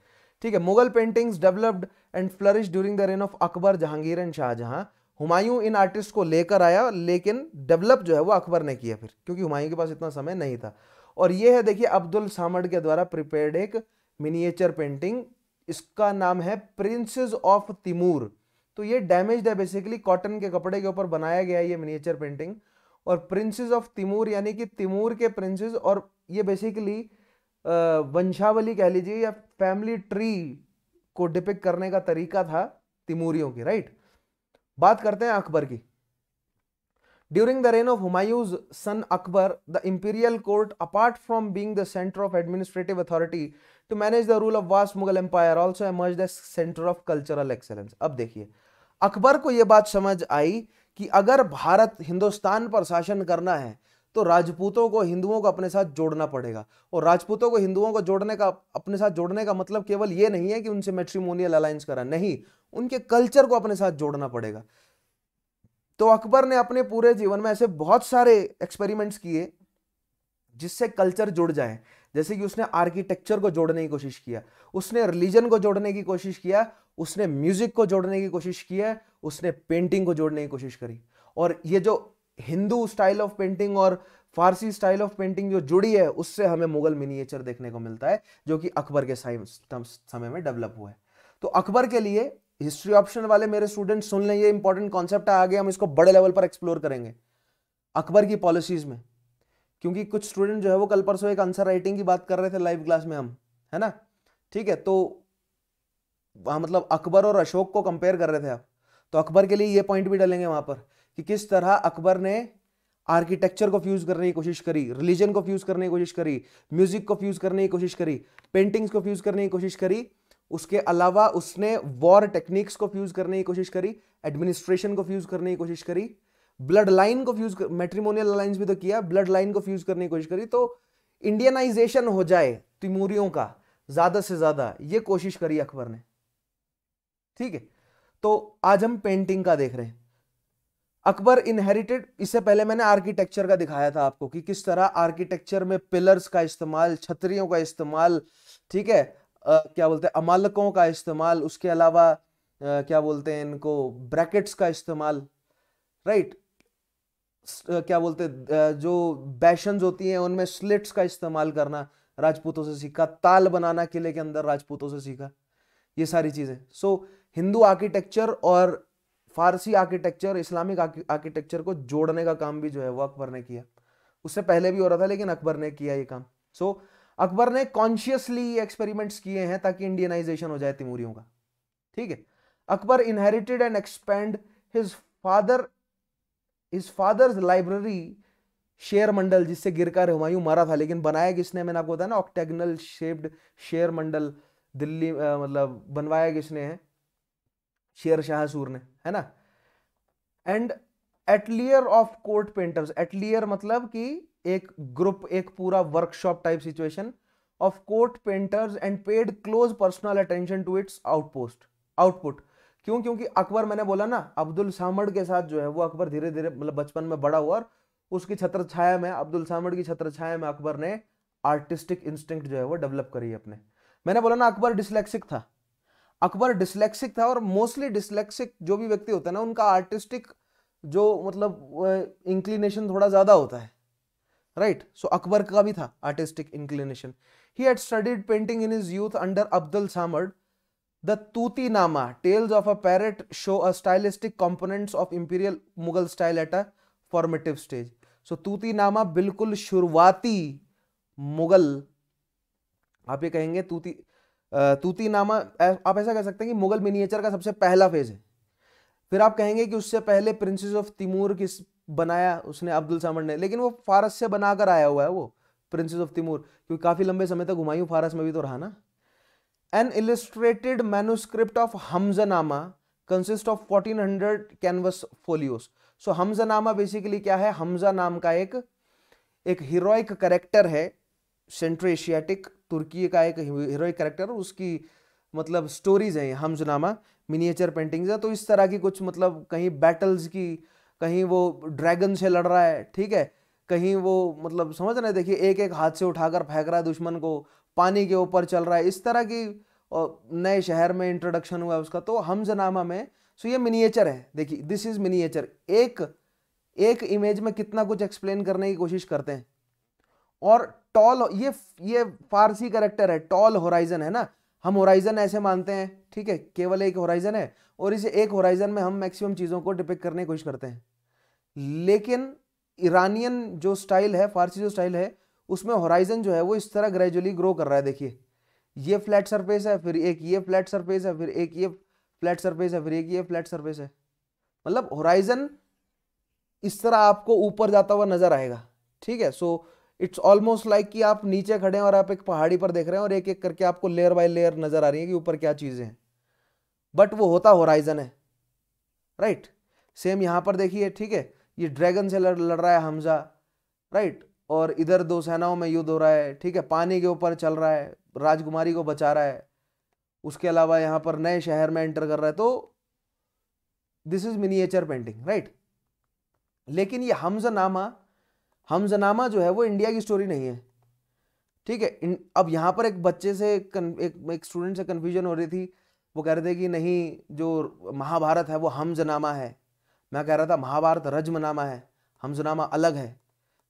ठीक है Mughal paintings developed and flourish during the reign of Akbar Jahangir and Shah Jahan Humayun इन आर्टिस्ट को लेकर आया लेकिन डेवलप जो है वो अकबर ने किया फिर क्योंकि हुमायूं के पास इतना समय नहीं था और ये है देखिए अब्दुल सामड के द्वारा प्रिपेयर्ड एक मिनिएचर पेंटिंग इसका नाम है प्रिंसेस ऑफ तिमूर तो ये डैमेज है बेसिकली कॉटन के कपड़े के ऊपर बनाया गया है ये मिनिएचर पेंटिंग और प्रिंसेस ऑफ तिमूर यानी कि तिमूर के प्रिंसेस और ये बेसिकली वंशावली कह लीजिए या फैमिली ट्री को डिपिक करने का तरीका था तिमूरियों की राइट बात करते हैं अकबर की during the reign of Humayun's son Akbar the imperial court apart from being the centre of administrative authority to manage the rule of vast Mughal empire also emerge the centre of cultural excellence अब देखिए अकबर को यह बात समझ आई कि अगर भारत हिंदुस्तान पर शासन करना है तो राजपूतों को हिंदुओं को अपने साथ जोड़ना पड़ेगा और राजपूतों को हिंदुओं को जोड़ने का अपने साथ जोड़ने का मतलब केवल ये नहीं है कि उनसे मेट्रीमोनियल अलायंस करा नहीं उनके कल्चर को अपने साथ जोड़ना पड़ेगा तो अकबर ने अपने पूरे जीवन में ऐसे बहुत सारे एक्सपेरिमेंट्स किए जिससे कल्चर जुड़ जाए जैसे कि उसने आर्किटेक्चर को जोड़ने की कोशिश किया उसने रिलीजन को जोड़ने की कोशिश किया उसने म्यूजिक को जोड़ने की कोशिश किया उसने पेंटिंग को जोड़ने की कोशिश करी और ये जो हिंदू स्टाइल ऑफ पेंटिंग और फारसी स्टाइल ऑफ पेंटिंग जो जुड़ी है उससे हमें मुगल मिनिएचर देखने को मिलता है जो कि अकबर के समय में डेवलप हुआ है तो अकबर के लिए हिस्ट्री ऑप्शन वाले मेरे स्टूडेंट सुन लें ये इंपॉर्टेंट कॉन्सेप्ट है आगे हम इसको बड़े लेवल पर एक्सप्लोर करेंगे अकबर की पॉलिसीज में क्योंकि कुछ स्टूडेंट जो है वो कल परसों एक आंसर राइटिंग की बात कर रहे थे लाइव क्लास में हम है ना ठीक है तो मतलब अकबर और अशोक को कंपेयर कर रहे थे आप तो अकबर के लिए ये पॉइंट भी डालेंगे वहां पर कि किस तरह अकबर ने आर्किटेक्चर को फ्यूज करने की कोशिश करी रिलीजन को फ्यूज करने की कोशिश करी म्यूजिक को फ्यूज करने की कोशिश करी पेंटिंग्स को फ्यूज करने की कोशिश करी उसके अलावा उसने वॉर टेक्निक्स को फ्यूज करने की कोशिश करी एडमिनिस्ट्रेशन को फ्यूज करने की कोशिश करी ब्लड लाइन को फ्यूज मेट्रीमोनियल अलाइंस भी तो किया ब्लड लाइन को फ्यूज करने की कोशिश करी तो इंडियनाइजेशन हो जाए तिमूरियों का ज्यादा से ज्यादा ये कोशिश करी अकबर ने ठीक है तो आज हम पेंटिंग का देख रहे हैं अकबर इनहेरिटेड इससे पहले मैंने आर्किटेक्चर का दिखाया था आपको कि किस तरह आर्किटेक्चर में पिलर्स का इस्तेमाल छतरियों का इस्तेमाल ठीक है आ, क्या बोलते हैं अमालकों का इस्तेमाल उसके अलावा आ, क्या बोलते हैं इनको ब्रैकेट्स का इस्तेमाल राइट क्या बोलते हैं जो बैशन होती हैं उनमें स्लिट्स का इस्तेमाल करना राजपूतों से सीखा ताल बनाना किले के अंदर राजपूतों से सीखा ये सारी चीज़ें सो so, हिंदू आर्किटेक्चर और फारसी आर्किटेक्चर इस्लामिक आर्किटेक्चर को जोड़ने का काम भी जो है वो अकबर ने किया उससे पहले भी हो रहा था लेकिन अकबर ने किया ये काम सो अकबर ने कॉन्शियसली एक्सपेरिमेंट्स किए हैं ताकि इंडियनाइजेशन हो जाए तिमूरियों का ठीक है Akbar inherited and expand his father his father's library Sher Mandal जिससे गिरकार हुमायूं मारा था लेकिन बनाया किसने मैंने आपको बताया ना ऑक्टेगनल शेप्ड शेयर मंडल दिल्ली मतलब बनवाया किसने है शेर सूर ने है ना and atelier of court painters atelier मतलब कि एक ग्रुप एक पूरा workshop type situation of court painters and paid close personal attention to its outpost output क्यों क्योंकि अकबर मैंने बोला ना अब्दुल सामड के साथ जो है वो अकबर धीरे धीरे मतलब बचपन में बड़ा हुआ और उसकी छत्र छाया में अब्दुल सामड की छत्र छाया में अकबर ने आर्टिस्टिक इंस्टिंक्ट जो है वो डेवलप करी अपने मैंने बोला ना अकबर डिसलेक्सिक था अकबर डिसलेक्सिक था और मोस्टली डिसलेक्सिक जो भी व्यक्ति होता है ना उनका आर्टिस्टिक जो मतलब इंक्लिनेशन थोड़ा ज़्यादा होता है right right? So so, Akbar का भी था artistic inclination he had studied painting in his youth under Abdul Samad the Tutinama tales of a parrot show a stylistic components of imperial Mughal style at a formative stage so Tutinama बिल्कुल शुरुआती मुगल आप ये कहेंगे तूती तूती नामा आप ऐसा कह सकते हैं कि मुगल मिनिएचर का सबसे पहला फेज है फिर आप कहेंगे कि उससे पहले प्रिंसेस ऑफ तिमूर किस बनाया उसने अब्दुल समर ने लेकिन वो फारस से बनाकर आया हुआ है वो प्रिंसेस ऑफ तिमूर क्योंकि काफ़ी लंबे समय तक हुमायूं फारस में भी तो रहा ना an illustrated manuscript of Hamzanama consist of fourteen hundred canvas folios so Hamzanama basically क्या है हमजा नाम का एक एक हीरोइक करेक्टर है सेंट्रो एशियाटिक तुर्की का एक हीरोइक कैरेक्टर उसकी मतलब स्टोरीज हैं हमजनामा मिनिएचर पेंटिंग्स है तो इस तरह की कुछ मतलब कहीं बैटल्स की कहीं वो ड्रैगन से लड़ रहा है ठीक है कहीं वो मतलब समझ रहे देखिए एक एक हाथ से उठाकर फेंक रहा है दुश्मन को पानी के ऊपर चल रहा है इस तरह की नए शहर में इंट्रोडक्शन हुआ है उसका तो हमजनामा में सो ये मिनिएचर है देखिए दिस इज मिनिएचर एक एक इमेज में कितना कुछ एक्सप्लेन करने की कोशिश करते हैं और टॉल ये ये फारसी करेक्टर है टॉल होराइजन है ना हम होराइजन ऐसे मानते हैं ठीक है केवल एक होराइजन है और इसे एक होराइजन में हम मैक्सिमम चीज़ों को डिपेक्ट करने की कोशिश करते हैं लेकिन ईरानियन जो स्टाइल है फारसी जो स्टाइल है उसमें होराइजन जो है वो इस तरह ग्रेजुअली ग्रो कर रहा है देखिए ये फ्लैट सरफेस है फिर एक ये फ्लैट सरफेस है फिर एक ये फ्लैट सरफेस है फिर एक ये फ्लैट सरफेस है मतलब होराइजन इस तरह आपको ऊपर जाता हुआ नजर आएगा ठीक है so so, it's almost like कि आप नीचे खड़े हैं और आप एक पहाड़ी पर देख रहे हैं और एक एक करके आपको लेयर बाय लेयर नजर आ रही है कि ऊपर क्या चीज़ें हैं बट वो होता होराइजन है राइट right? सेम यहां पर देखिए ठीक है ये ड्रैगन से लड़ लड़ रहा है हमजा राइट right? और इधर दो सेनाओं में युद्ध हो रहा है ठीक है पानी के ऊपर चल रहा है राजकुमारी को बचा रहा है उसके अलावा यहाँ पर नए शहर में एंटर कर रहा है तो this is miniature painting right लेकिन ये हमजा नामा हमजनामा जो है वो इंडिया की स्टोरी नहीं है ठीक है अब यहाँ पर एक बच्चे से एक एक स्टूडेंट से कन्फ्यूजन हो रही थी वो कह रहे थे कि नहीं जो महाभारत है वो हमजनामा है मैं कह रहा था महाभारत रजमनामा है हमजनामा अलग है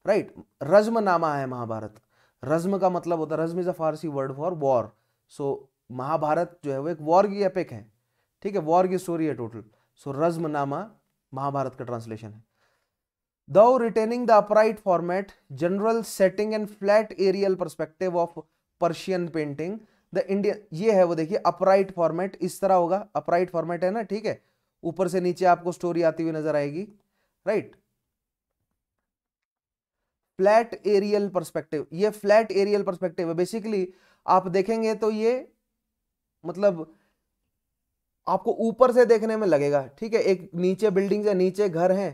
राइट रजमनामा है महाभारत रज्म का मतलब होता है रज्म is a Farsi word for war so Mahabharata जो है वो एक वॉर की एपिक है ठीक है वॉर की स्टोरी है टोटल सो रज्मनामा महाभारत का ट्रांसलेशन है Though retaining the upright format, general setting and flat aerial perspective of Persian painting, the Indian ये है वो देखिए अपराइट फॉर्मेट इस तरह होगा अपराइट फॉर्मेट है ना ठीक है ऊपर से नीचे आपको स्टोरी आती हुई नजर आएगी राइट फ्लैट एरियल परस्पेक्टिव ये फ्लैट एरियल परस्पेक्टिव है बेसिकली आप देखेंगे तो ये मतलब आपको ऊपर से देखने में लगेगा ठीक है एक नीचे बिल्डिंग है नीचे घर है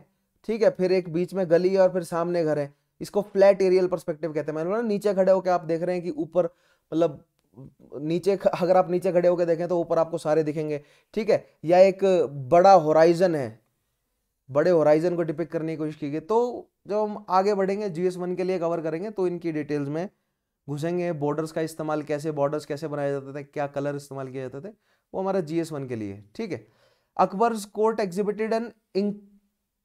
ठीक है फिर एक बीच में गली और फिर सामने घर है इसको फ्लैट एरियल परस्पेक्टिव कहते हैं मैंने बोला नीचे खड़े होकर आप देख रहे हैं कि ऊपर मतलब नीचे अगर आप नीचे खड़े होकर देखें तो ऊपर आपको सारे दिखेंगे ठीक है या एक बड़ा होराइजन है बड़े होराइजन को डिपिक करने की कोशिश की गई तो जब हम आगे बढ़ेंगे जी एस वन के लिए कवर करेंगे तो इनकी डिटेल्स में घुसेंगे बॉर्डर्स का इस्तेमाल कैसे बॉर्डर्स कैसे बनाए जाते थे क्या कलर इस्तेमाल किए जाते थे वो हमारा जी एस वन के लिए ठीक है Akbar court exhibited an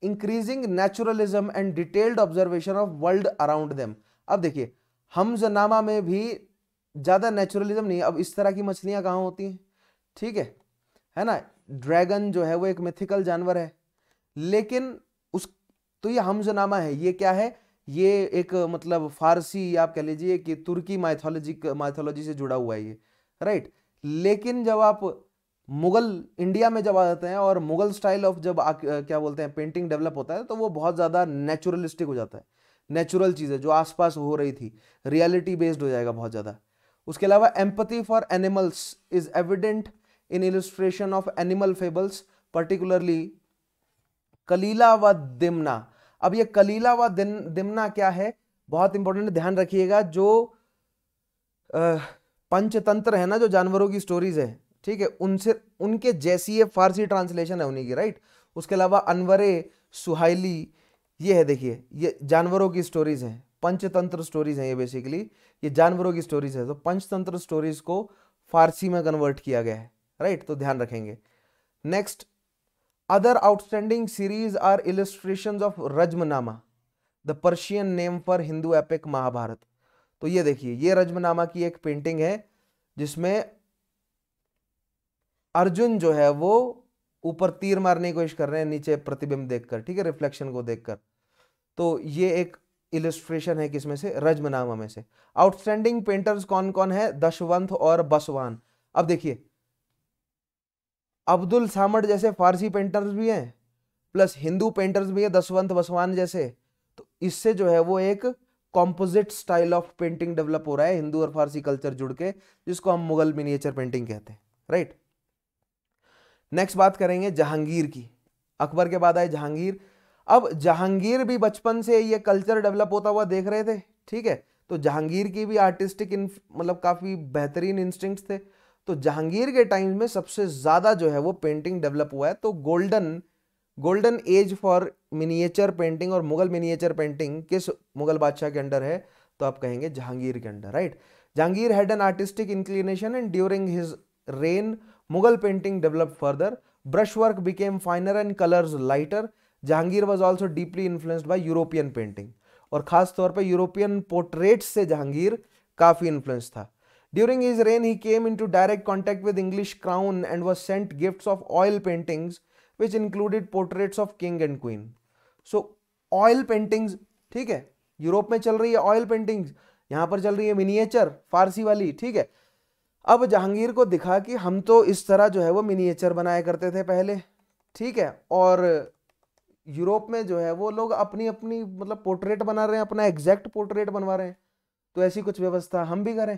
increasing naturalism and detailed observation of world around them अब देखिए हमजनामा में भी ज़्यादा नेचुरलिज्म नहीं अब इस तरह की मछलियाँ कहाँ होती हैं ठीक है है ना ड्रैगन जो है वो एक मिथिकल जानवर है लेकिन उस तो ये हमजनामा है ये क्या है ये एक मतलब फारसी आप कह लीजिए कि तुर्की माइथोलॉजी माइथोलॉजी से जुड़ा हुआ है ये राइट लेकिन जब आप मुगल इंडिया में जब आ जाते हैं और मुगल स्टाइल ऑफ जब आ, क्या बोलते हैं पेंटिंग डेवलप होता है तो वो बहुत ज़्यादा नेचुरलिस्टिक हो जाता है नेचुरल चीज़ें जो आसपास हो रही थी रियलिटी बेस्ड हो जाएगा बहुत ज़्यादा उसके अलावा empathy for animals is evident in illustration of animal fables particularly Kalila wa Dimna अब ये कलीला व दिमना क्या है बहुत इंपॉर्टेंट ध्यान रखिएगा जो पंचतंत्र है ना जो जानवरों की स्टोरीज है ठीक है उनसे उनके जैसी ये फारसी ट्रांसलेशन है उन्हीं की राइट उसके अलावा अनवरे सुहाइली ये है देखिए ये जानवरों की स्टोरीज हैं पंचतंत्र स्टोरीज हैं ये बेसिकली ये जानवरों की स्टोरीज है तो पंचतंत्र स्टोरीज को फारसी में कन्वर्ट किया गया है राइट तो ध्यान रखेंगे next other outstanding series are illustration of Razmnama the Persian name for Hindu epic Mahabharata तो ये देखिए ये रजमनामा की एक पेंटिंग है जिसमें अर्जुन जो है वो ऊपर तीर मारने की कोशिश कर रहे हैं नीचे प्रतिबिंब देखकर ठीक है रिफ्लेक्शन को देखकर तो ये एक इलस्ट्रेशन है किसमें से नाम में से आउटस्टैंडिंग पेंटर्स कौन कौन है दशवंत और बसवान अब देखिए अब्दुल सामड जैसे फारसी पेंटर्स भी हैं प्लस हिंदू पेंटर्स भी हैं दशवंत बसवान जैसे तो इससे जो है वो एक composite style of painting develop हो रहा है हिंदू और फारसी कल्चर जुड़ के जिसको हम मुगल मिनिएचर पेंटिंग कहते हैं राइट right? नेक्स्ट बात करेंगे जहांगीर की अकबर के बाद आए जहांगीर अब जहांगीर भी बचपन से ये कल्चर डेवलप होता हुआ देख रहे थे ठीक है तो जहांगीर की भी आर्टिस्टिक मतलब काफ़ी बेहतरीन इंस्टिंक्ट थे तो जहांगीर के टाइम में सबसे ज़्यादा जो है वो पेंटिंग डेवलप हुआ है तो golden golden age for miniature painting और मुगल मिनिएचर पेंटिंग किस मुगल बादशाह के अंडर है तो आप कहेंगे जहांगीर के under right Jahangir had an artistic inclination and during his reign Mughal painting develop further brush work became finer and colors lighter Jahangir was also deeply influenced by European painting और खास तौर पे यूरोपियन पोर्ट्रेट्स से जहांगीर काफ़ी इन्फ्लुएंस था during his reign he came in to direct contact with English crown and was sent gift of oil paintings which included portraits of king and queen so oil paintings ठीक है Europe में चल रही है oil paintings यहाँ पर चल रही है मिनिएचर फारसी वाली ठीक है अब जहांगीर को दिखा कि हम तो इस तरह जो है वो मिनिएचर बनाया करते थे पहले ठीक है और यूरोप में जो है वो लोग अपनी अपनी मतलब पोर्ट्रेट बना रहे हैं अपना एग्जैक्ट पोर्ट्रेट बनवा रहे हैं तो ऐसी कुछ व्यवस्था हम भी करें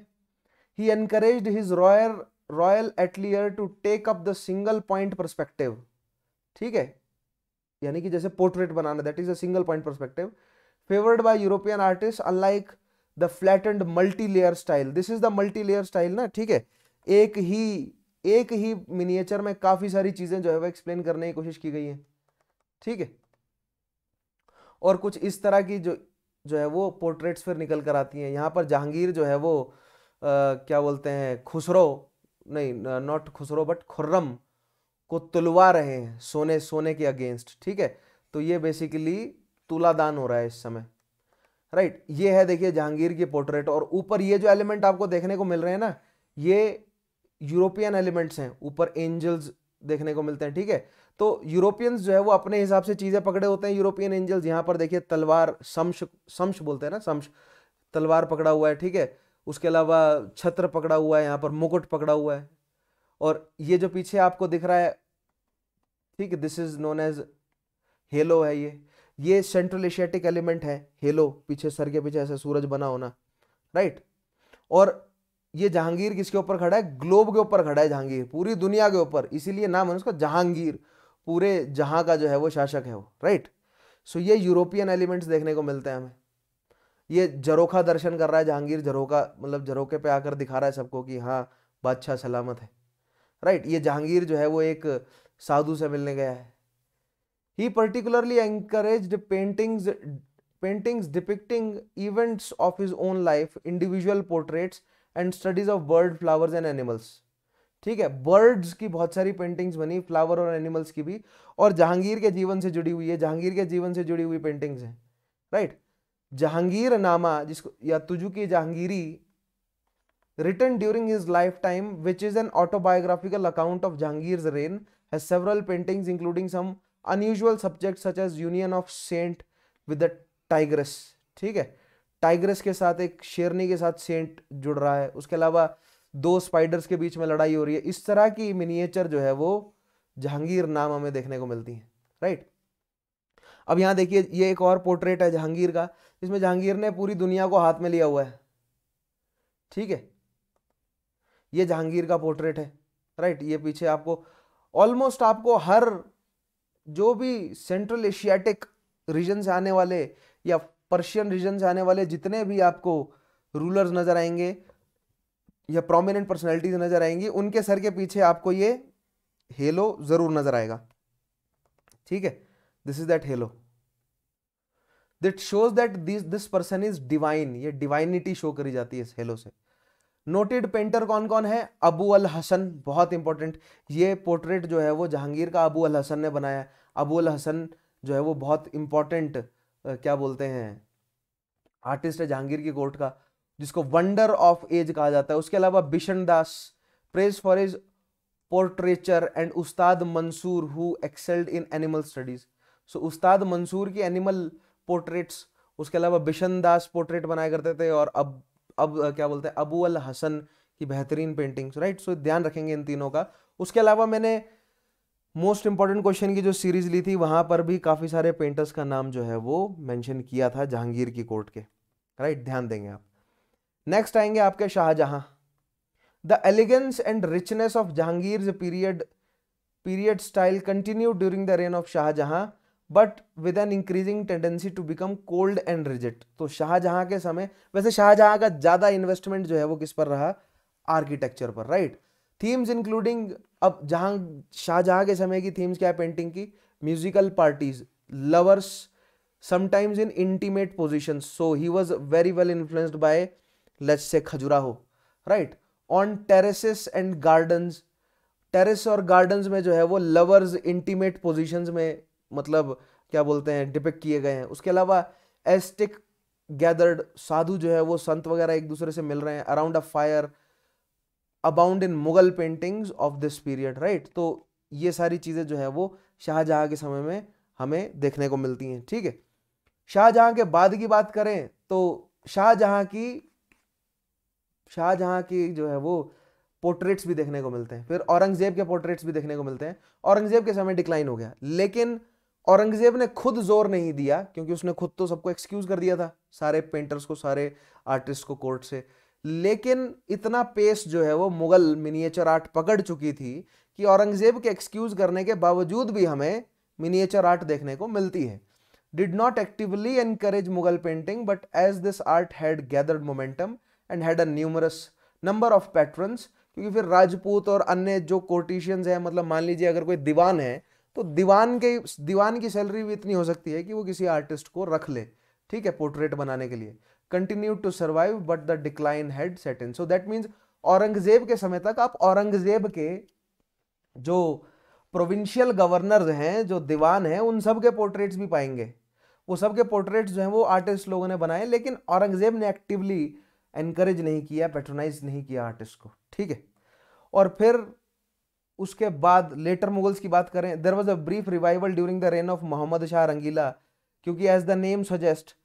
he encourage his royal royal atelier to take up the single point perspective ठीक है यानी कि जैसे पोर्ट्रेट बनाना that is a single point perspective favoured by European artist unlike the flattened multi layer style this is the multi layer style ना ठीक है एक ही एक ही मिनिएचर में काफ़ी सारी चीज़ें जो है वो एक्सप्लेन करने की कोशिश की गई है ठीक है और कुछ इस तरह की जो जो है वो पोर्ट्रेट्स फिर निकल कर आती हैं यहाँ पर जहांगीर जो है वो आ, क्या बोलते हैं खुसरो नहीं नॉट खुसरो बट खुर्रम को तुलवा रहे हैं सोने सोने के अगेंस्ट ठीक है तो ये बेसिकली तुलादान हो रहा है इस समय राइट ये है देखिए जहांगीर की पोर्ट्रेट और ऊपर ये जो एलिमेंट आपको देखने को मिल रहे हैं ना ये यूरोपियन एलिमेंट्स हैं ऊपर एंजल्स देखने को मिलते हैं ठीक है तो यूरोपियंस जो है वो अपने हिसाब से चीज़ें पकड़े होते हैं यूरोपियन एंजल्स यहाँ पर देखिए तलवार शम्श शम्श बोलते हैं ना शम्श तलवार पकड़ा हुआ है ठीक है उसके अलावा छत्र पकड़ा हुआ है यहाँ पर मुकुट पकड़ा हुआ है और ये जो पीछे आपको दिख रहा है ठीक है this is known as halo है ये ये सेंट्रल एशियाटिक एलिमेंट है हेलो पीछे सर के पीछे ऐसे सूरज बना होना राइट और ये जहांगीर किसके ऊपर खड़ा है ग्लोब के ऊपर खड़ा है जहांगीर पूरी दुनिया के ऊपर इसीलिए नाम है उसका जहांगीर पूरे जहां का जो है वो शासक है वो राइट सो ये यूरोपियन एलिमेंट्स देखने को मिलते हैं हमें ये जरोखा दर्शन कर रहा है जहांगीर जरोखा मतलब जरोखे पे आकर दिखा रहा है सबको कि हाँ बादशाह सलामत है राइट ये जहांगीर जो है वो एक साधु से मिलने गया है he particularly encouraged paintings paintings depicting events of his own life individual portraits and studies of bird flowers and animals ठीक है बर्ड्स की बहुत सारी पेंटिंग्स बनी फ्लावर और एनिमल्स की भी और जहांगीर के जीवन से जुड़ी हुई है जहांगीर के जीवन से जुड़ी हुई पेंटिंग्स हैं राइट जहांगीर नामा जिसको या की Jahangiri written during his life time which is an autobiographical account of Jahangir reign has several paintings including some unusual subject such as union of saint with the tigress ठीक है टाइग्रस के साथ एक शेरनी के साथ सेंट जुड़ रहा है उसके अलावा दो स्पाइडर्स के बीच में लड़ाई हो रही है इस तरह की मिनिएचर जो है वो जहांगीर नाम हमें देखने को मिलती है राइट अब यहां देखिए ये एक और पोर्ट्रेट है जहांगीर का जिसमें जहांगीर ने पूरी दुनिया को हाथ में लिया हुआ है ठीक है ये जहांगीर का पोर्ट्रेट है राइट ये पीछे आपको ऑलमोस्ट आपको हर जो भी सेंट्रल एशियाटिक रीजन से आने वाले या पर्शियन रीजन से आने वाले जितने भी आपको रूलर्स नज़र आएंगे या प्रोमिनेंट पर्सनैलिटीज नज़र आएंगी उनके सर के पीछे आपको ये हेलो ज़रूर नज़र आएगा ठीक है this is that halo it shows that this this person is divine ये डिवाइनिटी शो करी जाती है इस हेलो से नोटेड पेंटर कौन कौन है अबू अल हसन बहुत इंपॉर्टेंट ये पोर्ट्रेट जो है वो जहांगीर का अबू अल हसन ने बनाया अबू अल हसन जो है वो बहुत इंपॉर्टेंट क्या बोलते हैं आर्टिस्ट है जहांगीर की कोर्ट का जिसको वंडर ऑफ एज कहा जाता है उसके अलावा Bishan Das praised for his portraiture and Ustad Mansur who excelled in animal studies so Ustad Mansur की एनिमल पोर्ट्रेट्स उसके अलावा बिशन दास पोर्ट्रेट बनाया करते थे और अब अब क्या बोलते हैं अबू अल हसन की बेहतरीन पेंटिंग्स राइट सो ध्यान रखेंगे इन तीनों का उसके अलावा मैंने मोस्ट इंपॉर्टेंट क्वेश्चन की जो सीरीज ली थी वहां पर भी काफ़ी सारे पेंटर्स का नाम जो है वो मेंशन किया था जहांगीर की कोर्ट के राइट ध्यान देंगे आप नेक्स्ट आएंगे आपके Shah Jahan the elegance and richness of Jahangir period period style continue during the reign of Shah Jahan but with an increasing tendency to become cold and rigid तो शाहजहां के समय वैसे शाहजहां का ज़्यादा इन्वेस्टमेंट जो है वो किस पर रहा आर्किटेक्चर पर राइट थीम्स इंक्लूडिंग अब जहां शाहजहां के समय की थीम्स क्या है पेंटिंग की musical parties lovers sometimes in intimate position so he was very well influenced by let's say Khajuraho right on terraces and gardens terrace और गार्डन्स में जो है वो लवर्स इंटीमेट पोजिशन में मतलब क्या बोलते हैं डिपेक्ट किए गए हैं उसके अलावा एस्टिक गैदर्ड साधु जो है वो संत वगैरह एक दूसरे से मिल रहे हैं around a fire abound in Mughal paintings of this period right तो ये सारी चीज़ें जो है वो शाहजहाँ के समय में हमें देखने को मिलती हैं ठीक है शाहजहाँ के बाद की बात करें तो शाहजहाँ की शाहजहाँ की जो है वो पोर्ट्रेट्स भी देखने को मिलते हैं फिर औरंगजेब के पोर्ट्रेट्स भी देखने को मिलते हैं औरंगजेब के समय डिक्लाइन हो गया लेकिन औरंगजेब ने खुद जोर नहीं दिया क्योंकि उसने खुद तो सबको एक्सक्यूज कर दिया था सारे पेंटर्स को सारे आर्टिस्ट को कोर्ट से लेकिन इतना पेस जो है वो मुगल मिनिएचर आर्ट पकड़ चुकी थी कि औरंगजेब के एक्सक्यूज करने के बावजूद भी हमें मिनिएचर आर्ट देखने को मिलती है did not actively encourage Mughal painting but as this art had gathered momentum and had a numerous number of patron क्योंकि फिर राजपूत और अन्य जो कोटिशियंस हैं मतलब मान लीजिए अगर कोई दीवान है तो दीवान के दीवान की सैलरी भी इतनी हो सकती है कि वो किसी आर्टिस्ट को रख ले ठीक है पोर्ट्रेट बनाने के लिए continue to survive but the decline had set in so that means Aurangzeb के समय तक आप औरंगजेब के जो प्रोविंशियल गवर्नर हैं जो दीवान हैं उन सब के पोर्ट्रेट्स भी पाएंगे वो सब के पोर्ट्रेट्स जो हैं वो आर्टिस्ट लोगों ने बनाए लेकिन औरंगजेब ने एक्टिवली एनकरेज नहीं किया पेट्रोनाइज नहीं किया आर्टिस्ट को ठीक है और फिर उसके बाद लेटर मुगल्स की बात करें there was a brief revival during the reign of Mohammad Shah Rangila क्योंकि as the name suggest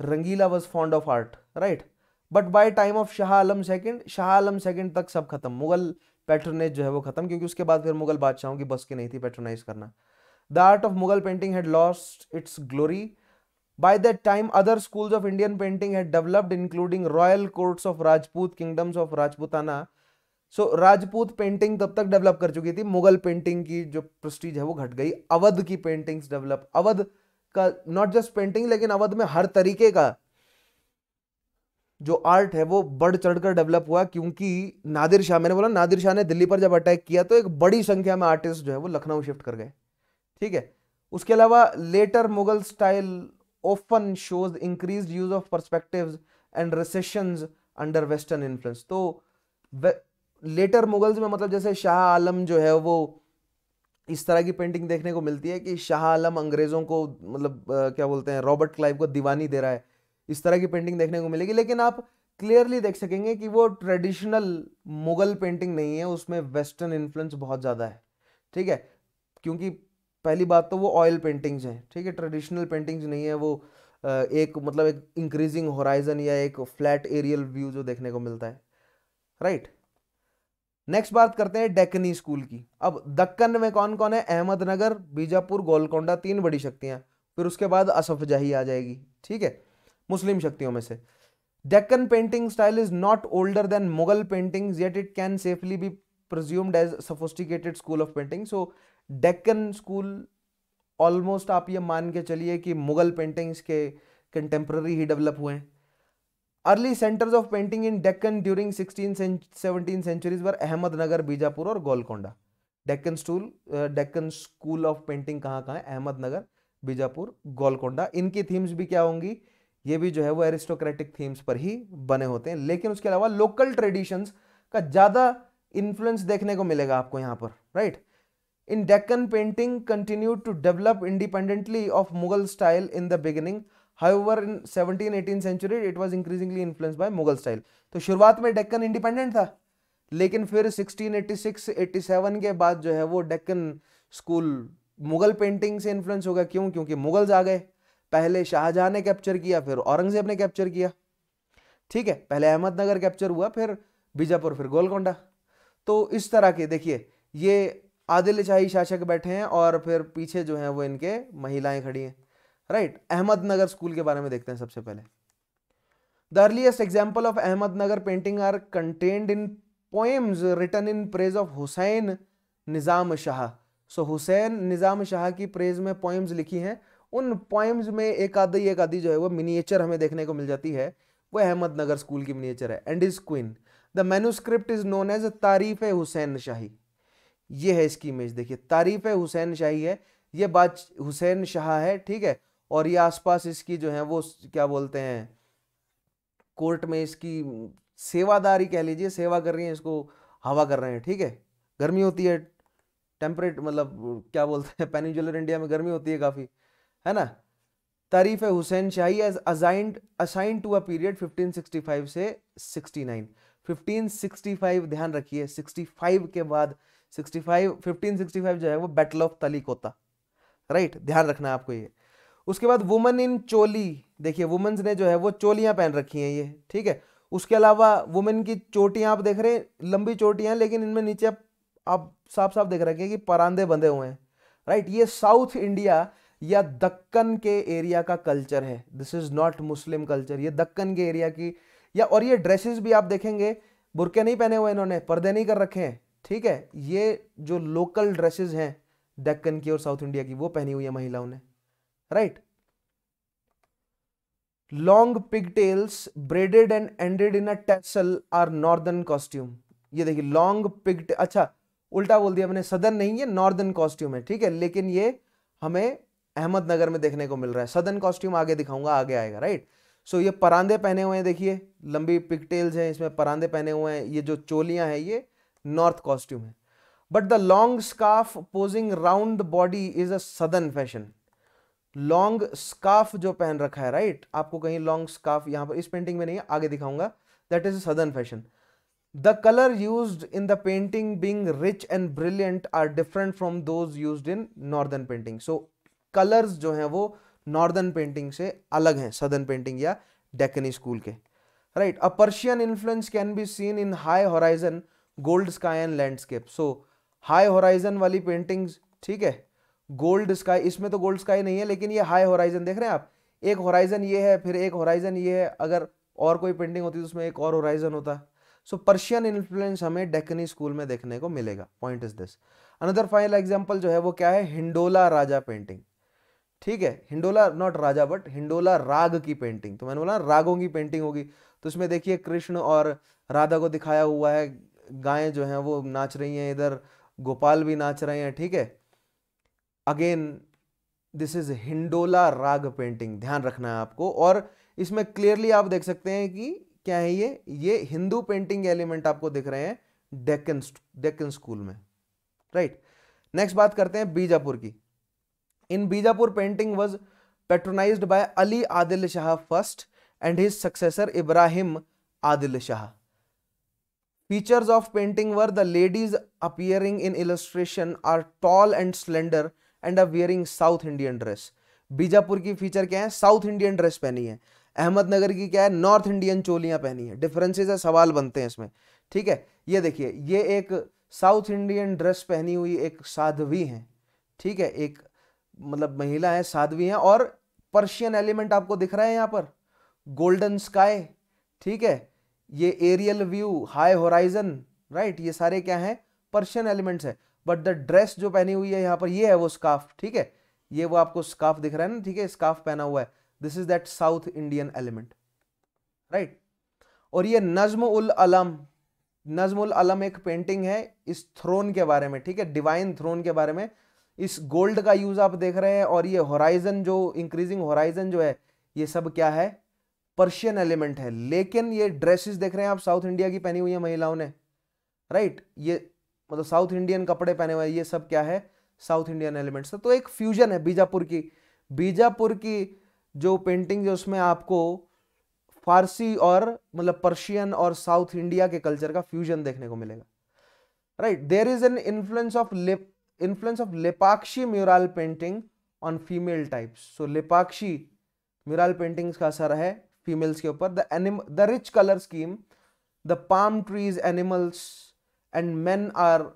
Rangila was fond of art right but by time of Shah Alam second Shah Alam second तक सब खत्म मुगल पैटर्नेज जो है वो खत्म क्योंकि उसके बाद फिर मुगल बादशाहों की बस की नहीं थी पैटर्नाइज करना the art of Mughal painting had lost its glory by that time other schools of Indian painting had developed including royal courts of Rajput kingdoms of Rajputana so so, Rajput painting तब तक डेवलप कर चुकी थी मुगल पेंटिंग की जो प्रस्टीज है वो घट गई अवध की पेंटिंग्स डेवलप अवध का नॉट जस्ट पेंटिंग लेकिन अवध में हर तरीके का जो आर्ट है वो बढ़ चढ़कर डेवलप हुआ क्योंकि नादिर शाह मैंने बोला नादिर शाह ने दिल्ली पर जब अटैक किया तो एक बड़ी संख्या में आर्टिस्ट जो है वो लखनऊ शिफ्ट कर गए ठीक है उसके अलावा later Mughal style often shows increase use of perspective and recession under western influence तो लेटर मुगल्स में मतलब जैसे शाह आलम जो है वो इस तरह की पेंटिंग देखने को मिलती है कि शाह आलम अंग्रेज़ों को मतलब क्या बोलते हैं रॉबर्ट क्लाइव को दीवानी दे रहा है इस तरह की पेंटिंग देखने को मिलेगी लेकिन आप क्लियरली देख सकेंगे कि वो ट्रेडिशनल मुगल पेंटिंग नहीं है उसमें वेस्टर्न इन्फ्लुएंस बहुत ज़्यादा है ठीक है क्योंकि पहली बात तो वो ऑयल पेंटिंग्स हैं ठीक है ट्रेडिशनल पेंटिंग्स नहीं है वो एक मतलब एक इंक्रीजिंग होराइजन या एक फ्लैट एरियल व्यू जो देखने को मिलता है राइट right? नेक्स्ट बात करते हैं डेक्कनी स्कूल की अब दक्कन में कौन कौन है अहमदनगर बीजापुर गोलकोंडा तीन बड़ी शक्तियाँ फिर उसके बाद असफजाही आ जाएगी ठीक है मुस्लिम शक्तियों में से Deccan painting style is not older than Mughal paintings yet it can safely be presumed as sophisticated school of painting so Deccan school almost आप ये मान के चलिए कि मुगल पेंटिंग्स के कंटेम्प्रेरी ही डेवलप हुए हैं early centres of painting in Deccan during sixteen seventeen centuries were Ahmednagar Bijapur और Golconda Deccan school Deccan school of painting कहाँ कहाँ है अहमदनगर बीजापुर गोलकोंडा इनकी थीम्स भी क्या होंगी ये भी जो है वो एरिस्टोक्रेटिक थीम्स पर ही बने होते हैं लेकिन उसके अलावा लोकल ट्रेडिशंस का ज़्यादा इन्फ्लुएंस देखने को मिलेगा आपको यहाँ पर right in Deccan painting continue to develop independently of Mughal style in the beginning However, in seventeen eighteen century it was increasingly influence by Mughal style तो शुरुआत में डेक्कन इंडिपेंडेंट था लेकिन फिर 1686, 87 के बाद जो है वो डेक्कन स्कूल मुगल पेंटिंग से इन्फ्लुएंस हो गया क्यों क्योंकि मुगल्स आ गए पहले शाहजहां ने कैप्चर किया फिर औरंगजेब ने कैप्चर किया ठीक है पहले अहमदनगर कैप्चर हुआ फिर बीजापुर फिर गोलकोंडा तो इस तरह के देखिए ये आदिल शाही शासक बैठे हैं और फिर पीछे जो हैं वो इनके महिलाएं खड़ी हैं राइट अहमदनगर स्कूल के बारे में देखते हैं सबसे पहले the earliest example of Ahmednagar painting are contained in poems written in praise of Hussain Nizam Shah so Hussain Nizam Shah की प्रेज में पोएम्स लिखी हैं उन पोएम्स में एक आधी एक आधी जो है वो मिनिएचर हमें देखने को मिल जाती है वो अहमदनगर स्कूल की मिनिएचर है and is queen the manuscript is known as Tarif Hussain शाही ये है इसकी इमेज देखिए तारीफ हुसैन शाही है ये बात हुसैन शाह है ठीक है और ये आसपास इसकी जो है वो क्या बोलते हैं कोर्ट में इसकी सेवादारी कह लीजिए सेवा कर रही है इसको हवा कर रहे हैं ठीक है गर्मी होती है टेम्परेट मतलब क्या बोलते हैं पेनिजुलर इंडिया में गर्मी होती है काफ़ी है ना Tarif Hussain Shahi as assigned assigned to a period 1565 से 69 1565 ध्यान रखिए 65 के बाद 65 1565 जो है वो बैटल ऑफ होता राइट ध्यान रखना है आपको ये उसके बाद वुमेन इन चोली देखिए वुमेन्स ने जो है वो चोलियाँ पहन रखी हैं ये ठीक है उसके अलावा वुमेन की चोटियाँ आप देख रहे हैं लंबी चोटियाँ लेकिन इनमें नीचे आप, आप साफ साफ देख रखे हैं कि परांदे बंधे हुए हैं राइट ये साउथ इंडिया या दक्कन के एरिया का कल्चर है this is not Muslim culture ये दक्कन के एरिया की या और ये ड्रेसेस भी आप देखेंगे बुरके नहीं पहने हुए इन्होंने पर्दे नहीं कर रखे हैं ठीक है ये जो लोकल ड्रेसेस हैं दक्कन की और साउथ इंडिया की वो पहनी हुई है महिलाओं ने right long pigtails braided and ended in a tassel are northern costume ये देखिए लॉन्ग पिग अच्छा उल्टा बोल दिया मैंने सदन नहीं है नॉर्दर्न कॉस्ट्यूम है ठीक है लेकिन ये हमें अहमदनगर में देखने को मिल रहा है सदन कॉस्ट्यूम आगे दिखाऊंगा आगे आएगा राइट सो so, ये परांदे पहने हुए हैं देखिए लंबी पिकटेल्स हैं इसमें परांदे पहने हुए हैं ये जो चोलियां हैं ये नॉर्थ कॉस्ट्यूम है but the long scarf passing round body is a southern fashion long scarf जो पहन रखा है राइट आपको कहीं लॉन्ग स्काफ यहां पर इस पेंटिंग में नहीं है आगे दिखाऊंगा that is southern fashion the colour used in the painting being rich and brilliant are different from those used in northern painting so colours जो हैं वो नॉर्दर्न पेंटिंग से अलग हैं सदर्न पेंटिंग या डेकनी स्कूल के right a Persian influence can be seen in high horizon gold sky and landscape so high horizon वाली paintings ठीक है गोल्ड स्काई इसमें तो गोल्ड स्काई नहीं है लेकिन ये हाई होराइजन देख रहे हैं आप एक होराइजन ये है फिर एक होराइजन ये है अगर और कोई पेंटिंग होती तो उसमें एक और होराइजन होता सो पर्शियन इन्फ्लुएंस हमें डेकनी स्कूल में देखने को मिलेगा point is this another final example जो है वो क्या है हिंडोला राजा पेंटिंग ठीक है हिंडोला नॉट राजा बट हिंडोला राग की पेंटिंग तो मैंने बोला रागों की पेंटिंग होगी तो उसमें देखिए कृष्ण और राधा को दिखाया हुआ है गायें जो हैं वो नाच रही हैं इधर गोपाल भी नाच रहे हैं ठीक है अगेन दिस इज हिंडोला राग पेंटिंग ध्यान रखना है आपको और इसमें क्लियरली आप देख सकते हैं कि क्या है ये ये हिंदू पेंटिंग एलिमेंट आपको दिख रहे हैं डेकन डेकन स्कूल में राइट नेक्स्ट बात करते हैं बीजापुर की in Bijapur painting was patronise by Ali Adil Shah first and his successor Ibrahim Adil Shah features of painting were the ladies appearing in illustration are tall and slender and are wearing south Indian dress Bijapur की feature क्या है south Indian dress पहनी है अहमदनगर की क्या है north Indian चोलियां पहनी है डिफरेंसेस है सवाल बनते हैं इसमें ठीक है ये देखिए ये एक साउथ इंडियन ड्रेस पहनी हुई एक साध्वी है ठीक है एक मतलब महिला है साध्वी है और पर्शियन एलिमेंट आपको दिख रहा है यहाँ पर गोल्डन स्काई ठीक है ये aerial view high horizon right ये सारे क्या है पर्शियन एलिमेंट्स है बट द ड्रेस जो पहनी हुई है यहाँ पर ये है वो स्काफ ठीक है ये वो आपको स्काफ दिख रहा है ना ठीक है स्काफ पहना हुआ है this is that south Indian element right और ये नज्म उल अलम नज्म उल अलम एक पेंटिंग है इस थ्रोन के बारे में ठीक है डिवाइन थ्रोन के बारे में इस गोल्ड का यूज आप देख रहे हैं और ये होराइजन जो इंक्रीजिंग होराइजन जो है ये सब क्या है पर्शियन एलिमेंट है लेकिन ये ड्रेसेस देख रहे हैं आप साउथ इंडिया की पहनी हुई है महिलाओं ने राइट ये मतलब साउथ इंडियन कपड़े पहने हुए ये सब क्या है साउथ इंडियन एलिमेंट्स तो एक फ्यूजन है बीजापुर की बीजापुर की जो पेंटिंग है उसमें आपको फारसी और मतलब पर्शियन और साउथ इंडिया के कल्चर का फ्यूजन देखने को मिलेगा right there is an influence of influence of Lepakshi mural painting on female types so Lepakshi mural paintings का असर है फीमेल्स के ऊपर द एनिम the rich colour scheme the palm trees animals and man are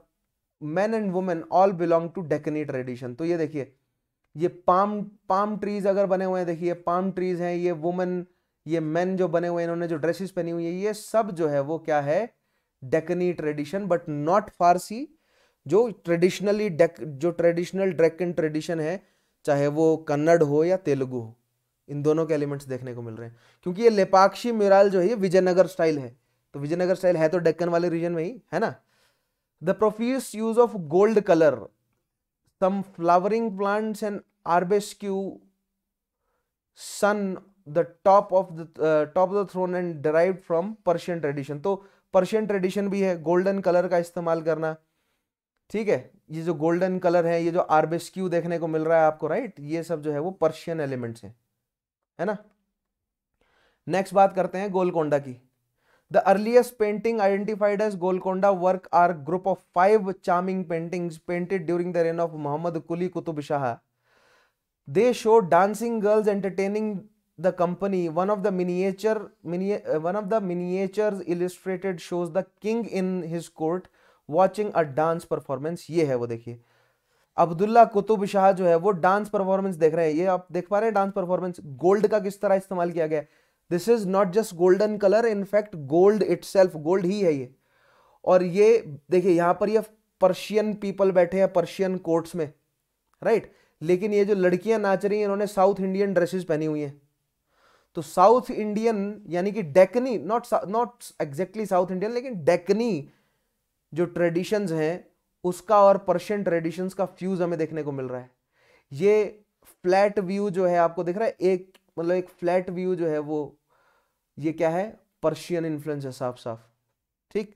man and women all belong to Deccani tradition तो ये देखिए ये पाम पाम ट्रीज अगर बने हुए हैं देखिए पाम ट्रीज हैं ये वुमेन ये मैन जो बने हुए हैं इन्होंने जो ड्रेसेस पहनी हुई है ये सब जो है वो क्या है Deccani tradition but not Farsi जो ट्रेडिशनली जो ट्रेडिशनल डेक्कन ट्रेडिशन है चाहे वो कन्नड़ हो या तेलुगु हो इन दोनों के एलिमेंट्स देखने को मिल रहे हैं क्योंकि ये लेपाक्षी मिराल जो है ये विजयनगर स्टाइल है तो विजयनगर स्टाइल है तो डेक्कन वाले रीजन में ही है ना the profuse use of gold colour some flowering plants and arabesque on the top of the top of the throne and derive from Persian tradition तो पर्शियन ट्रेडिशन भी है गोल्डन कलर का इस्तेमाल करना ठीक है ये जो गोल्डन कलर है ये जो आर्बेस्क्यू देखने को मिल रहा है आपको राइट ये सब जो है वो पर्शियन एलिमेंट्स हैं है ना नेक्स्ट बात करते हैं गोलकोंडा की The earliest painting identified as Golconda work are group of five charming paintings painted during the reign of Muhammad Quli Qutub Shah. They show dancing girls entertaining the company. One of the miniature mini, uh, one of the miniatures illustrated shows the king in his court watching a dance performance. ये है वो देखिए अब्दुल्ला कुतुब शाह जो है वो dance performance देख रहे हैं ये आप देख पा रहे हैं डांस परफॉर्मेंस गोल्ड का किस तरह इस्तेमाल किया गया है this is not just golden colour in fact gold it gold ही है ये और ये देखिए यहां पर ये पर्शियन पीपल बैठे हैं पर्शियन कोर्ट्स में राइट right? लेकिन ये जो लड़कियां नाच रही हैं इन्होंने साउथ इंडियन ड्रेसेस पहनी हुई हैं तो साउथ इंडियन यानी कि Deccani not not exactly south Indian लेकिन डेकनी जो ट्रेडिशंस हैं उसका और पर्शियन ट्रेडिशंस का फ्यूज हमें देखने को मिल रहा है ये फ्लैट व्यू जो है आपको दिख रहा है एक मतलब एक फ्लैट व्यू जो है वो ये क्या है पर्शियन इन्फ्लुएंस है साफ साफ ठीक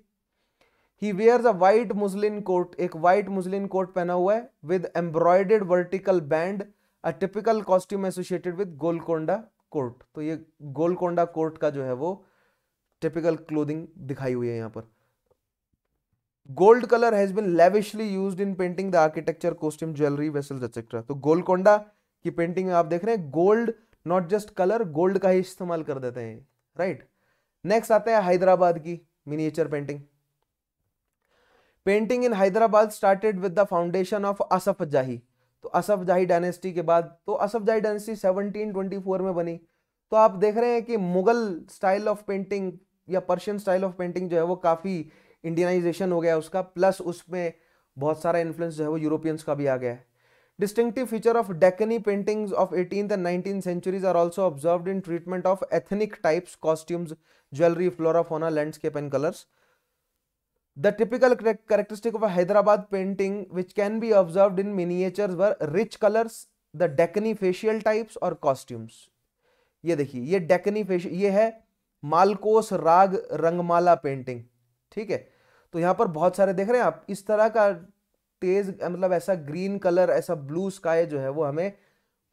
ही wear a white muslin coat एक वाइट मुस्लिन कोट पहना हुआ है with embroidered vertical band a typical costume associated with Golconda court तो ये गोलकोंडा कोर्ट का जो है वो टिपिकल क्लोदिंग दिखाई हुई है यहां पर gold colour has been lavishly used in painting the architecture costume jewellery vessels etcetera तो गोलकोंडा की पेंटिंग में आप देख रहे हैं gold not just colour gold का ही इस्तेमाल कर देते हैं राइट नेक्स्ट आते हैं हैदराबाद की miniature painting painting in Hyderabad started with the foundation of Asaf Jahi तो असफ जाही डायनेस्टी के बाद तो असफ जाही डायनेस्टी 1724 में बनी तो आप देख रहे हैं कि मुगल स्टाइल ऑफ पेंटिंग या पर्शियन स्टाइल ऑफ पेंटिंग जो है वो काफ़ी इंडियनाइजेशन हो गया उसका प्लस उसमें बहुत सारा इन्फ्लुएंस जो है वो यूरोपियंस का भी आ गया है distinctive feature of Deccani painting of eighteen and nineteen centuries are also observe in treatment of ethnic types costumes jewellery flora fauna landscape and colours the typical characteristic of Hyderabad painting which can be observe in miniature were rich colours the Deccani facial types और costumes ये देखिए ये डेकनी face ये है मालकोस राग रंगमाला painting ठीक है तो यहां पर बहुत सारे देख रहे हैं आप इस तरह का तेज मतलब ऐसा ग्रीन कलर ऐसा ब्लू स्काई जो है वो हमें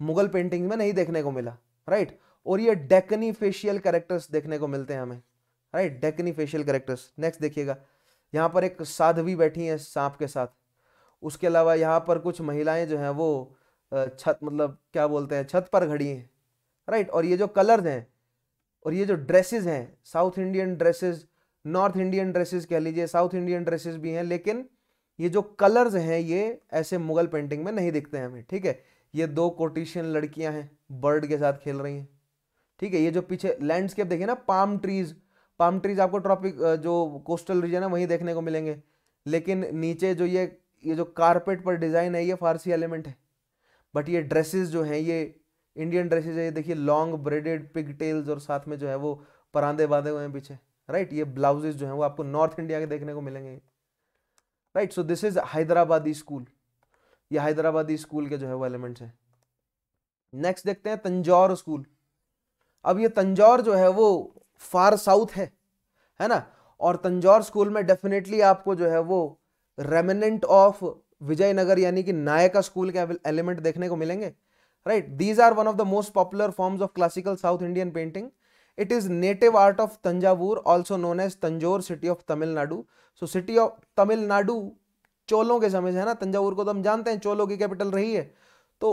मुगल पेंटिंग में नहीं देखने को मिला राइट और ये डेकनी फेशियल कैरेक्टर्स देखने को मिलते हैं हमें right Deccani facial characters next देखिएगा यहाँ पर एक साधवी बैठी है सांप के साथ उसके अलावा यहाँ पर कुछ महिलाएं जो हैं वो छत मतलब क्या बोलते हैं छत पर घड़ी हैं राइट और ये जो कलर्स हैं और ये जो ड्रेसेस हैं south Indian dresses north Indian dresses कह लीजिए साउथ इंडियन ड्रेसेस भी हैं लेकिन ये जो कलर्स हैं ये ऐसे मुगल पेंटिंग में नहीं दिखते हैं हमें ठीक है ये दो कोटिशियन लड़कियां हैं बर्ड के साथ खेल रही हैं ठीक है ये जो पीछे लैंडस्केप देखिए ना पाम ट्रीज पाम ट्रीज आपको ट्रॉपिक जो कोस्टल रीजन है वहीं देखने को मिलेंगे लेकिन नीचे जो ये ये जो कारपेट पर डिज़ाइन है ये फारसी एलिमेंट है बट ये ड्रेसेस जो हैं ये इंडियन ड्रेसेज है ये देखिए लॉन्ग ब्रेडेड पिग टेल्स और साथ में जो है वो परांदे बांधे हुए हैं पीछे राइट ये ब्लाउजेज जो हैं वो आपको नॉर्थ इंडिया के देखने को मिलेंगे right so this is Hyderabadi school ये हैदराबादी स्कूल के जो है वो एलिमेंट्स हैं नेक्स्ट देखते हैं तंजौर स्कूल अब ये तंजौर जो है वो फार साउथ है है ना और तंजौर स्कूल में डेफिनेटली आपको जो है वो रेमिनेंट ऑफ विजयनगर यानी कि नायका स्कूल के एलिमेंट देखने को मिलेंगे right these are one of the most popular forms of classical south Indian painting it is native art of Thanjavur also known as Tanjore city of Tamil Nadu so city of Tamil Nadu चोलों के समय से है ना तंजावूर को तो हम जानते हैं चोलों की कैपिटल रही है तो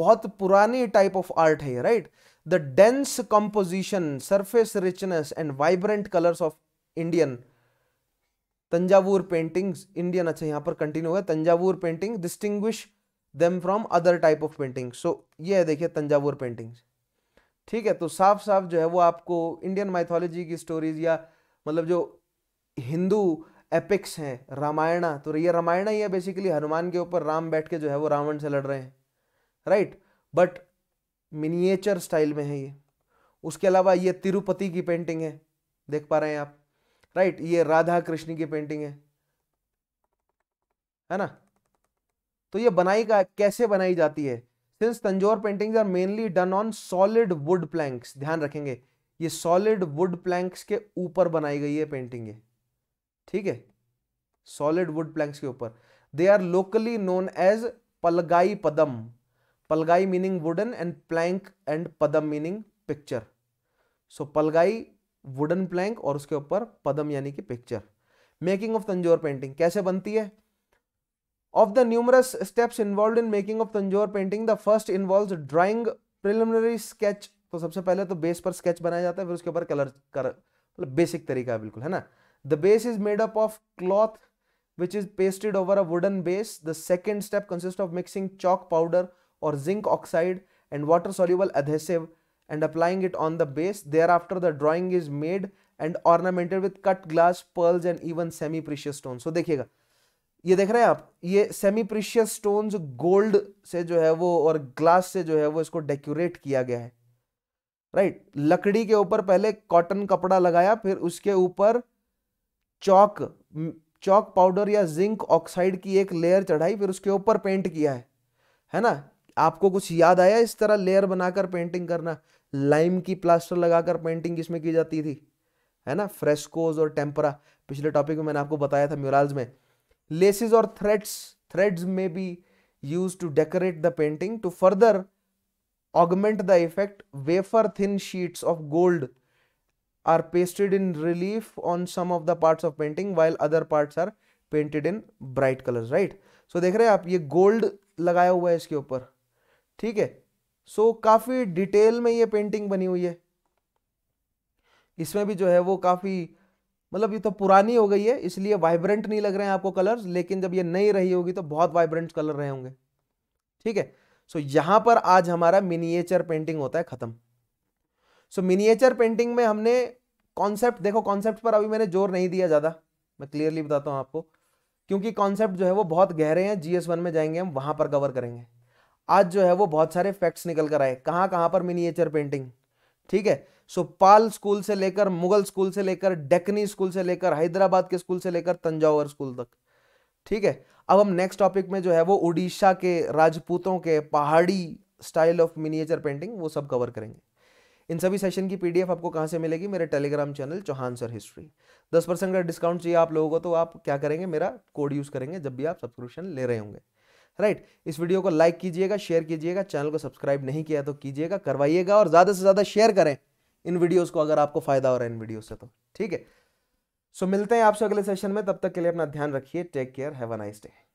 बहुत पुरानी टाइप ऑफ आर्ट है right the dense composition surface richness and vibrant colours of Indian Thanjavur paintings Indian अच्छा यहाँ पर कंटिन्यू है Thanjavur painting distinguish them from other type of painting so ये है देखिए तंजावूर पेंटिंग्स ठीक है तो साफ साफ जो है वो आपको इंडियन माइथोलॉजी की स्टोरीज या मतलब जो हिंदू एपिक्स हैं रामायणा तो ये रामायणा ही है बेसिकली हनुमान के ऊपर राम बैठ के जो है वो रावण से लड़ रहे हैं राइट बट मिनिएचर स्टाइल में है ये उसके अलावा ये तिरुपति की पेंटिंग है देख पा रहे हैं आप राइट ये राधा कृष्ण की पेंटिंग है है ना तो ये बनाई का कैसे बनाई जाती है since Tanjore paintings are mainly done on solid wood planks ध्यान रखेंगे ये सॉलिड वुड प्लैंक्स के ऊपर बनाई गई है पेंटिंग ठीक है सॉलिड वुड प्लैंक्स के ऊपर they are locally known as palagai padam palagai meaning wooden and plank and padam meaning picture so palagai wooden plank और उसके ऊपर पदम यानी कि picture making of Tanjore painting कैसे बनती है Of the numerous steps involved in making of Tanjore painting, the first involves drawing preliminary sketch. तो सबसे पहले तो base पर sketch बनाया जाता है फिर उसके ऊपर color कर मतलब बेसिक तरीका है बिल्कुल है ना The base is made up of cloth which is pasted over a wooden base. The second step consists of mixing chalk powder or zinc oxide and water soluble adhesive and applying it on the base. Thereafter, the drawing is made and ornamented with cut glass, pearls, and even semi precious stones. So, देखिएगा ये देख रहे हैं आप ये semi precious stones gold से जो है वो और ग्लास से जो है वो इसको डेकोरेट किया गया है राइट लकड़ी के ऊपर पहले कॉटन कपड़ा लगाया फिर उसके ऊपर चौक चौक पाउडर या जिंक ऑक्साइड की एक लेयर चढ़ाई फिर उसके ऊपर पेंट किया है है ना आपको कुछ याद आया इस तरह लेयर बनाकर पेंटिंग करना लाइम की प्लास्टर लगाकर पेंटिंग किसमें की जाती थी है ना फ्रेस्कोज और टेम्परा पिछले टॉपिक में मैंने आपको बताया था म्यूराल्स में लेसिस और थ्रेड्स थ्रेड्स में be use to decorate the painting to further augment the effect wafer thin sheets of gold are pasted in relief on some of the part of painting while other part are painted in bright colour right so देख रहे हैं आप ये gold लगाया हुआ है इसके ऊपर ठीक है सो so, काफी डिटेल में ये पेंटिंग बनी हुई है इसमें भी जो है वो काफी मतलब ये तो पुरानी हो गई है इसलिए वाइब्रेंट नहीं लग रहे हैं आपको कलर्स लेकिन जब ये नहीं रही होगी तो बहुत वाइब्रेंट कलर रहे होंगे ठीक है सो यहां पर आज हमारा मिनिएचर पेंटिंग होता है ख़त्म सो मिनिएचर पेंटिंग में हमने कॉन्सेप्ट देखो कॉन्सेप्ट पर अभी मैंने जोर नहीं दिया ज़्यादा मैं क्लियरली बताता हूँ आपको क्योंकि कॉन्सेप्ट जो है वो बहुत गहरे हैं जीएस वन में जाएंगे हम वहां पर कवर करेंगे आज जो है वो बहुत सारे फैक्ट्स निकल कर आए कहां कहां पर मिनिएचर पेंटिंग ठीक है सो पाल स्कूल से लेकर मुगल स्कूल से लेकर डेकनी स्कूल से लेकर हैदराबाद के स्कूल से लेकर तंजावर स्कूल तक ठीक है अब हम नेक्स्ट टॉपिक में जो है वो उड़ीसा के राजपूतों के पहाड़ी स्टाइल ऑफ मिनिएचर पेंटिंग वो सब कवर करेंगे इन सभी सेशन की पीडीएफ आपको कहाँ से मिलेगी मेरे Telegram channel Chauhan sir history दस परसेंट का डिस्काउंट चाहिए आप लोगों को तो आप क्या करेंगे मेरा कोड यूज़ करेंगे जब भी आप सब्सक्रिप्शन ले रहे होंगे राइट इस वीडियो को लाइक कीजिएगा शेयर कीजिएगा चैनल को सब्सक्राइब नहीं किया तो कीजिएगा करवाइएगा और ज़्यादा से ज़्यादा शेयर करें इन वीडियोस को अगर आपको फायदा हो रहा है इन वीडियो से तो ठीक है सो मिलते हैं आपसे अगले सेशन में तब तक के लिए अपना ध्यान रखिए take care have a nice day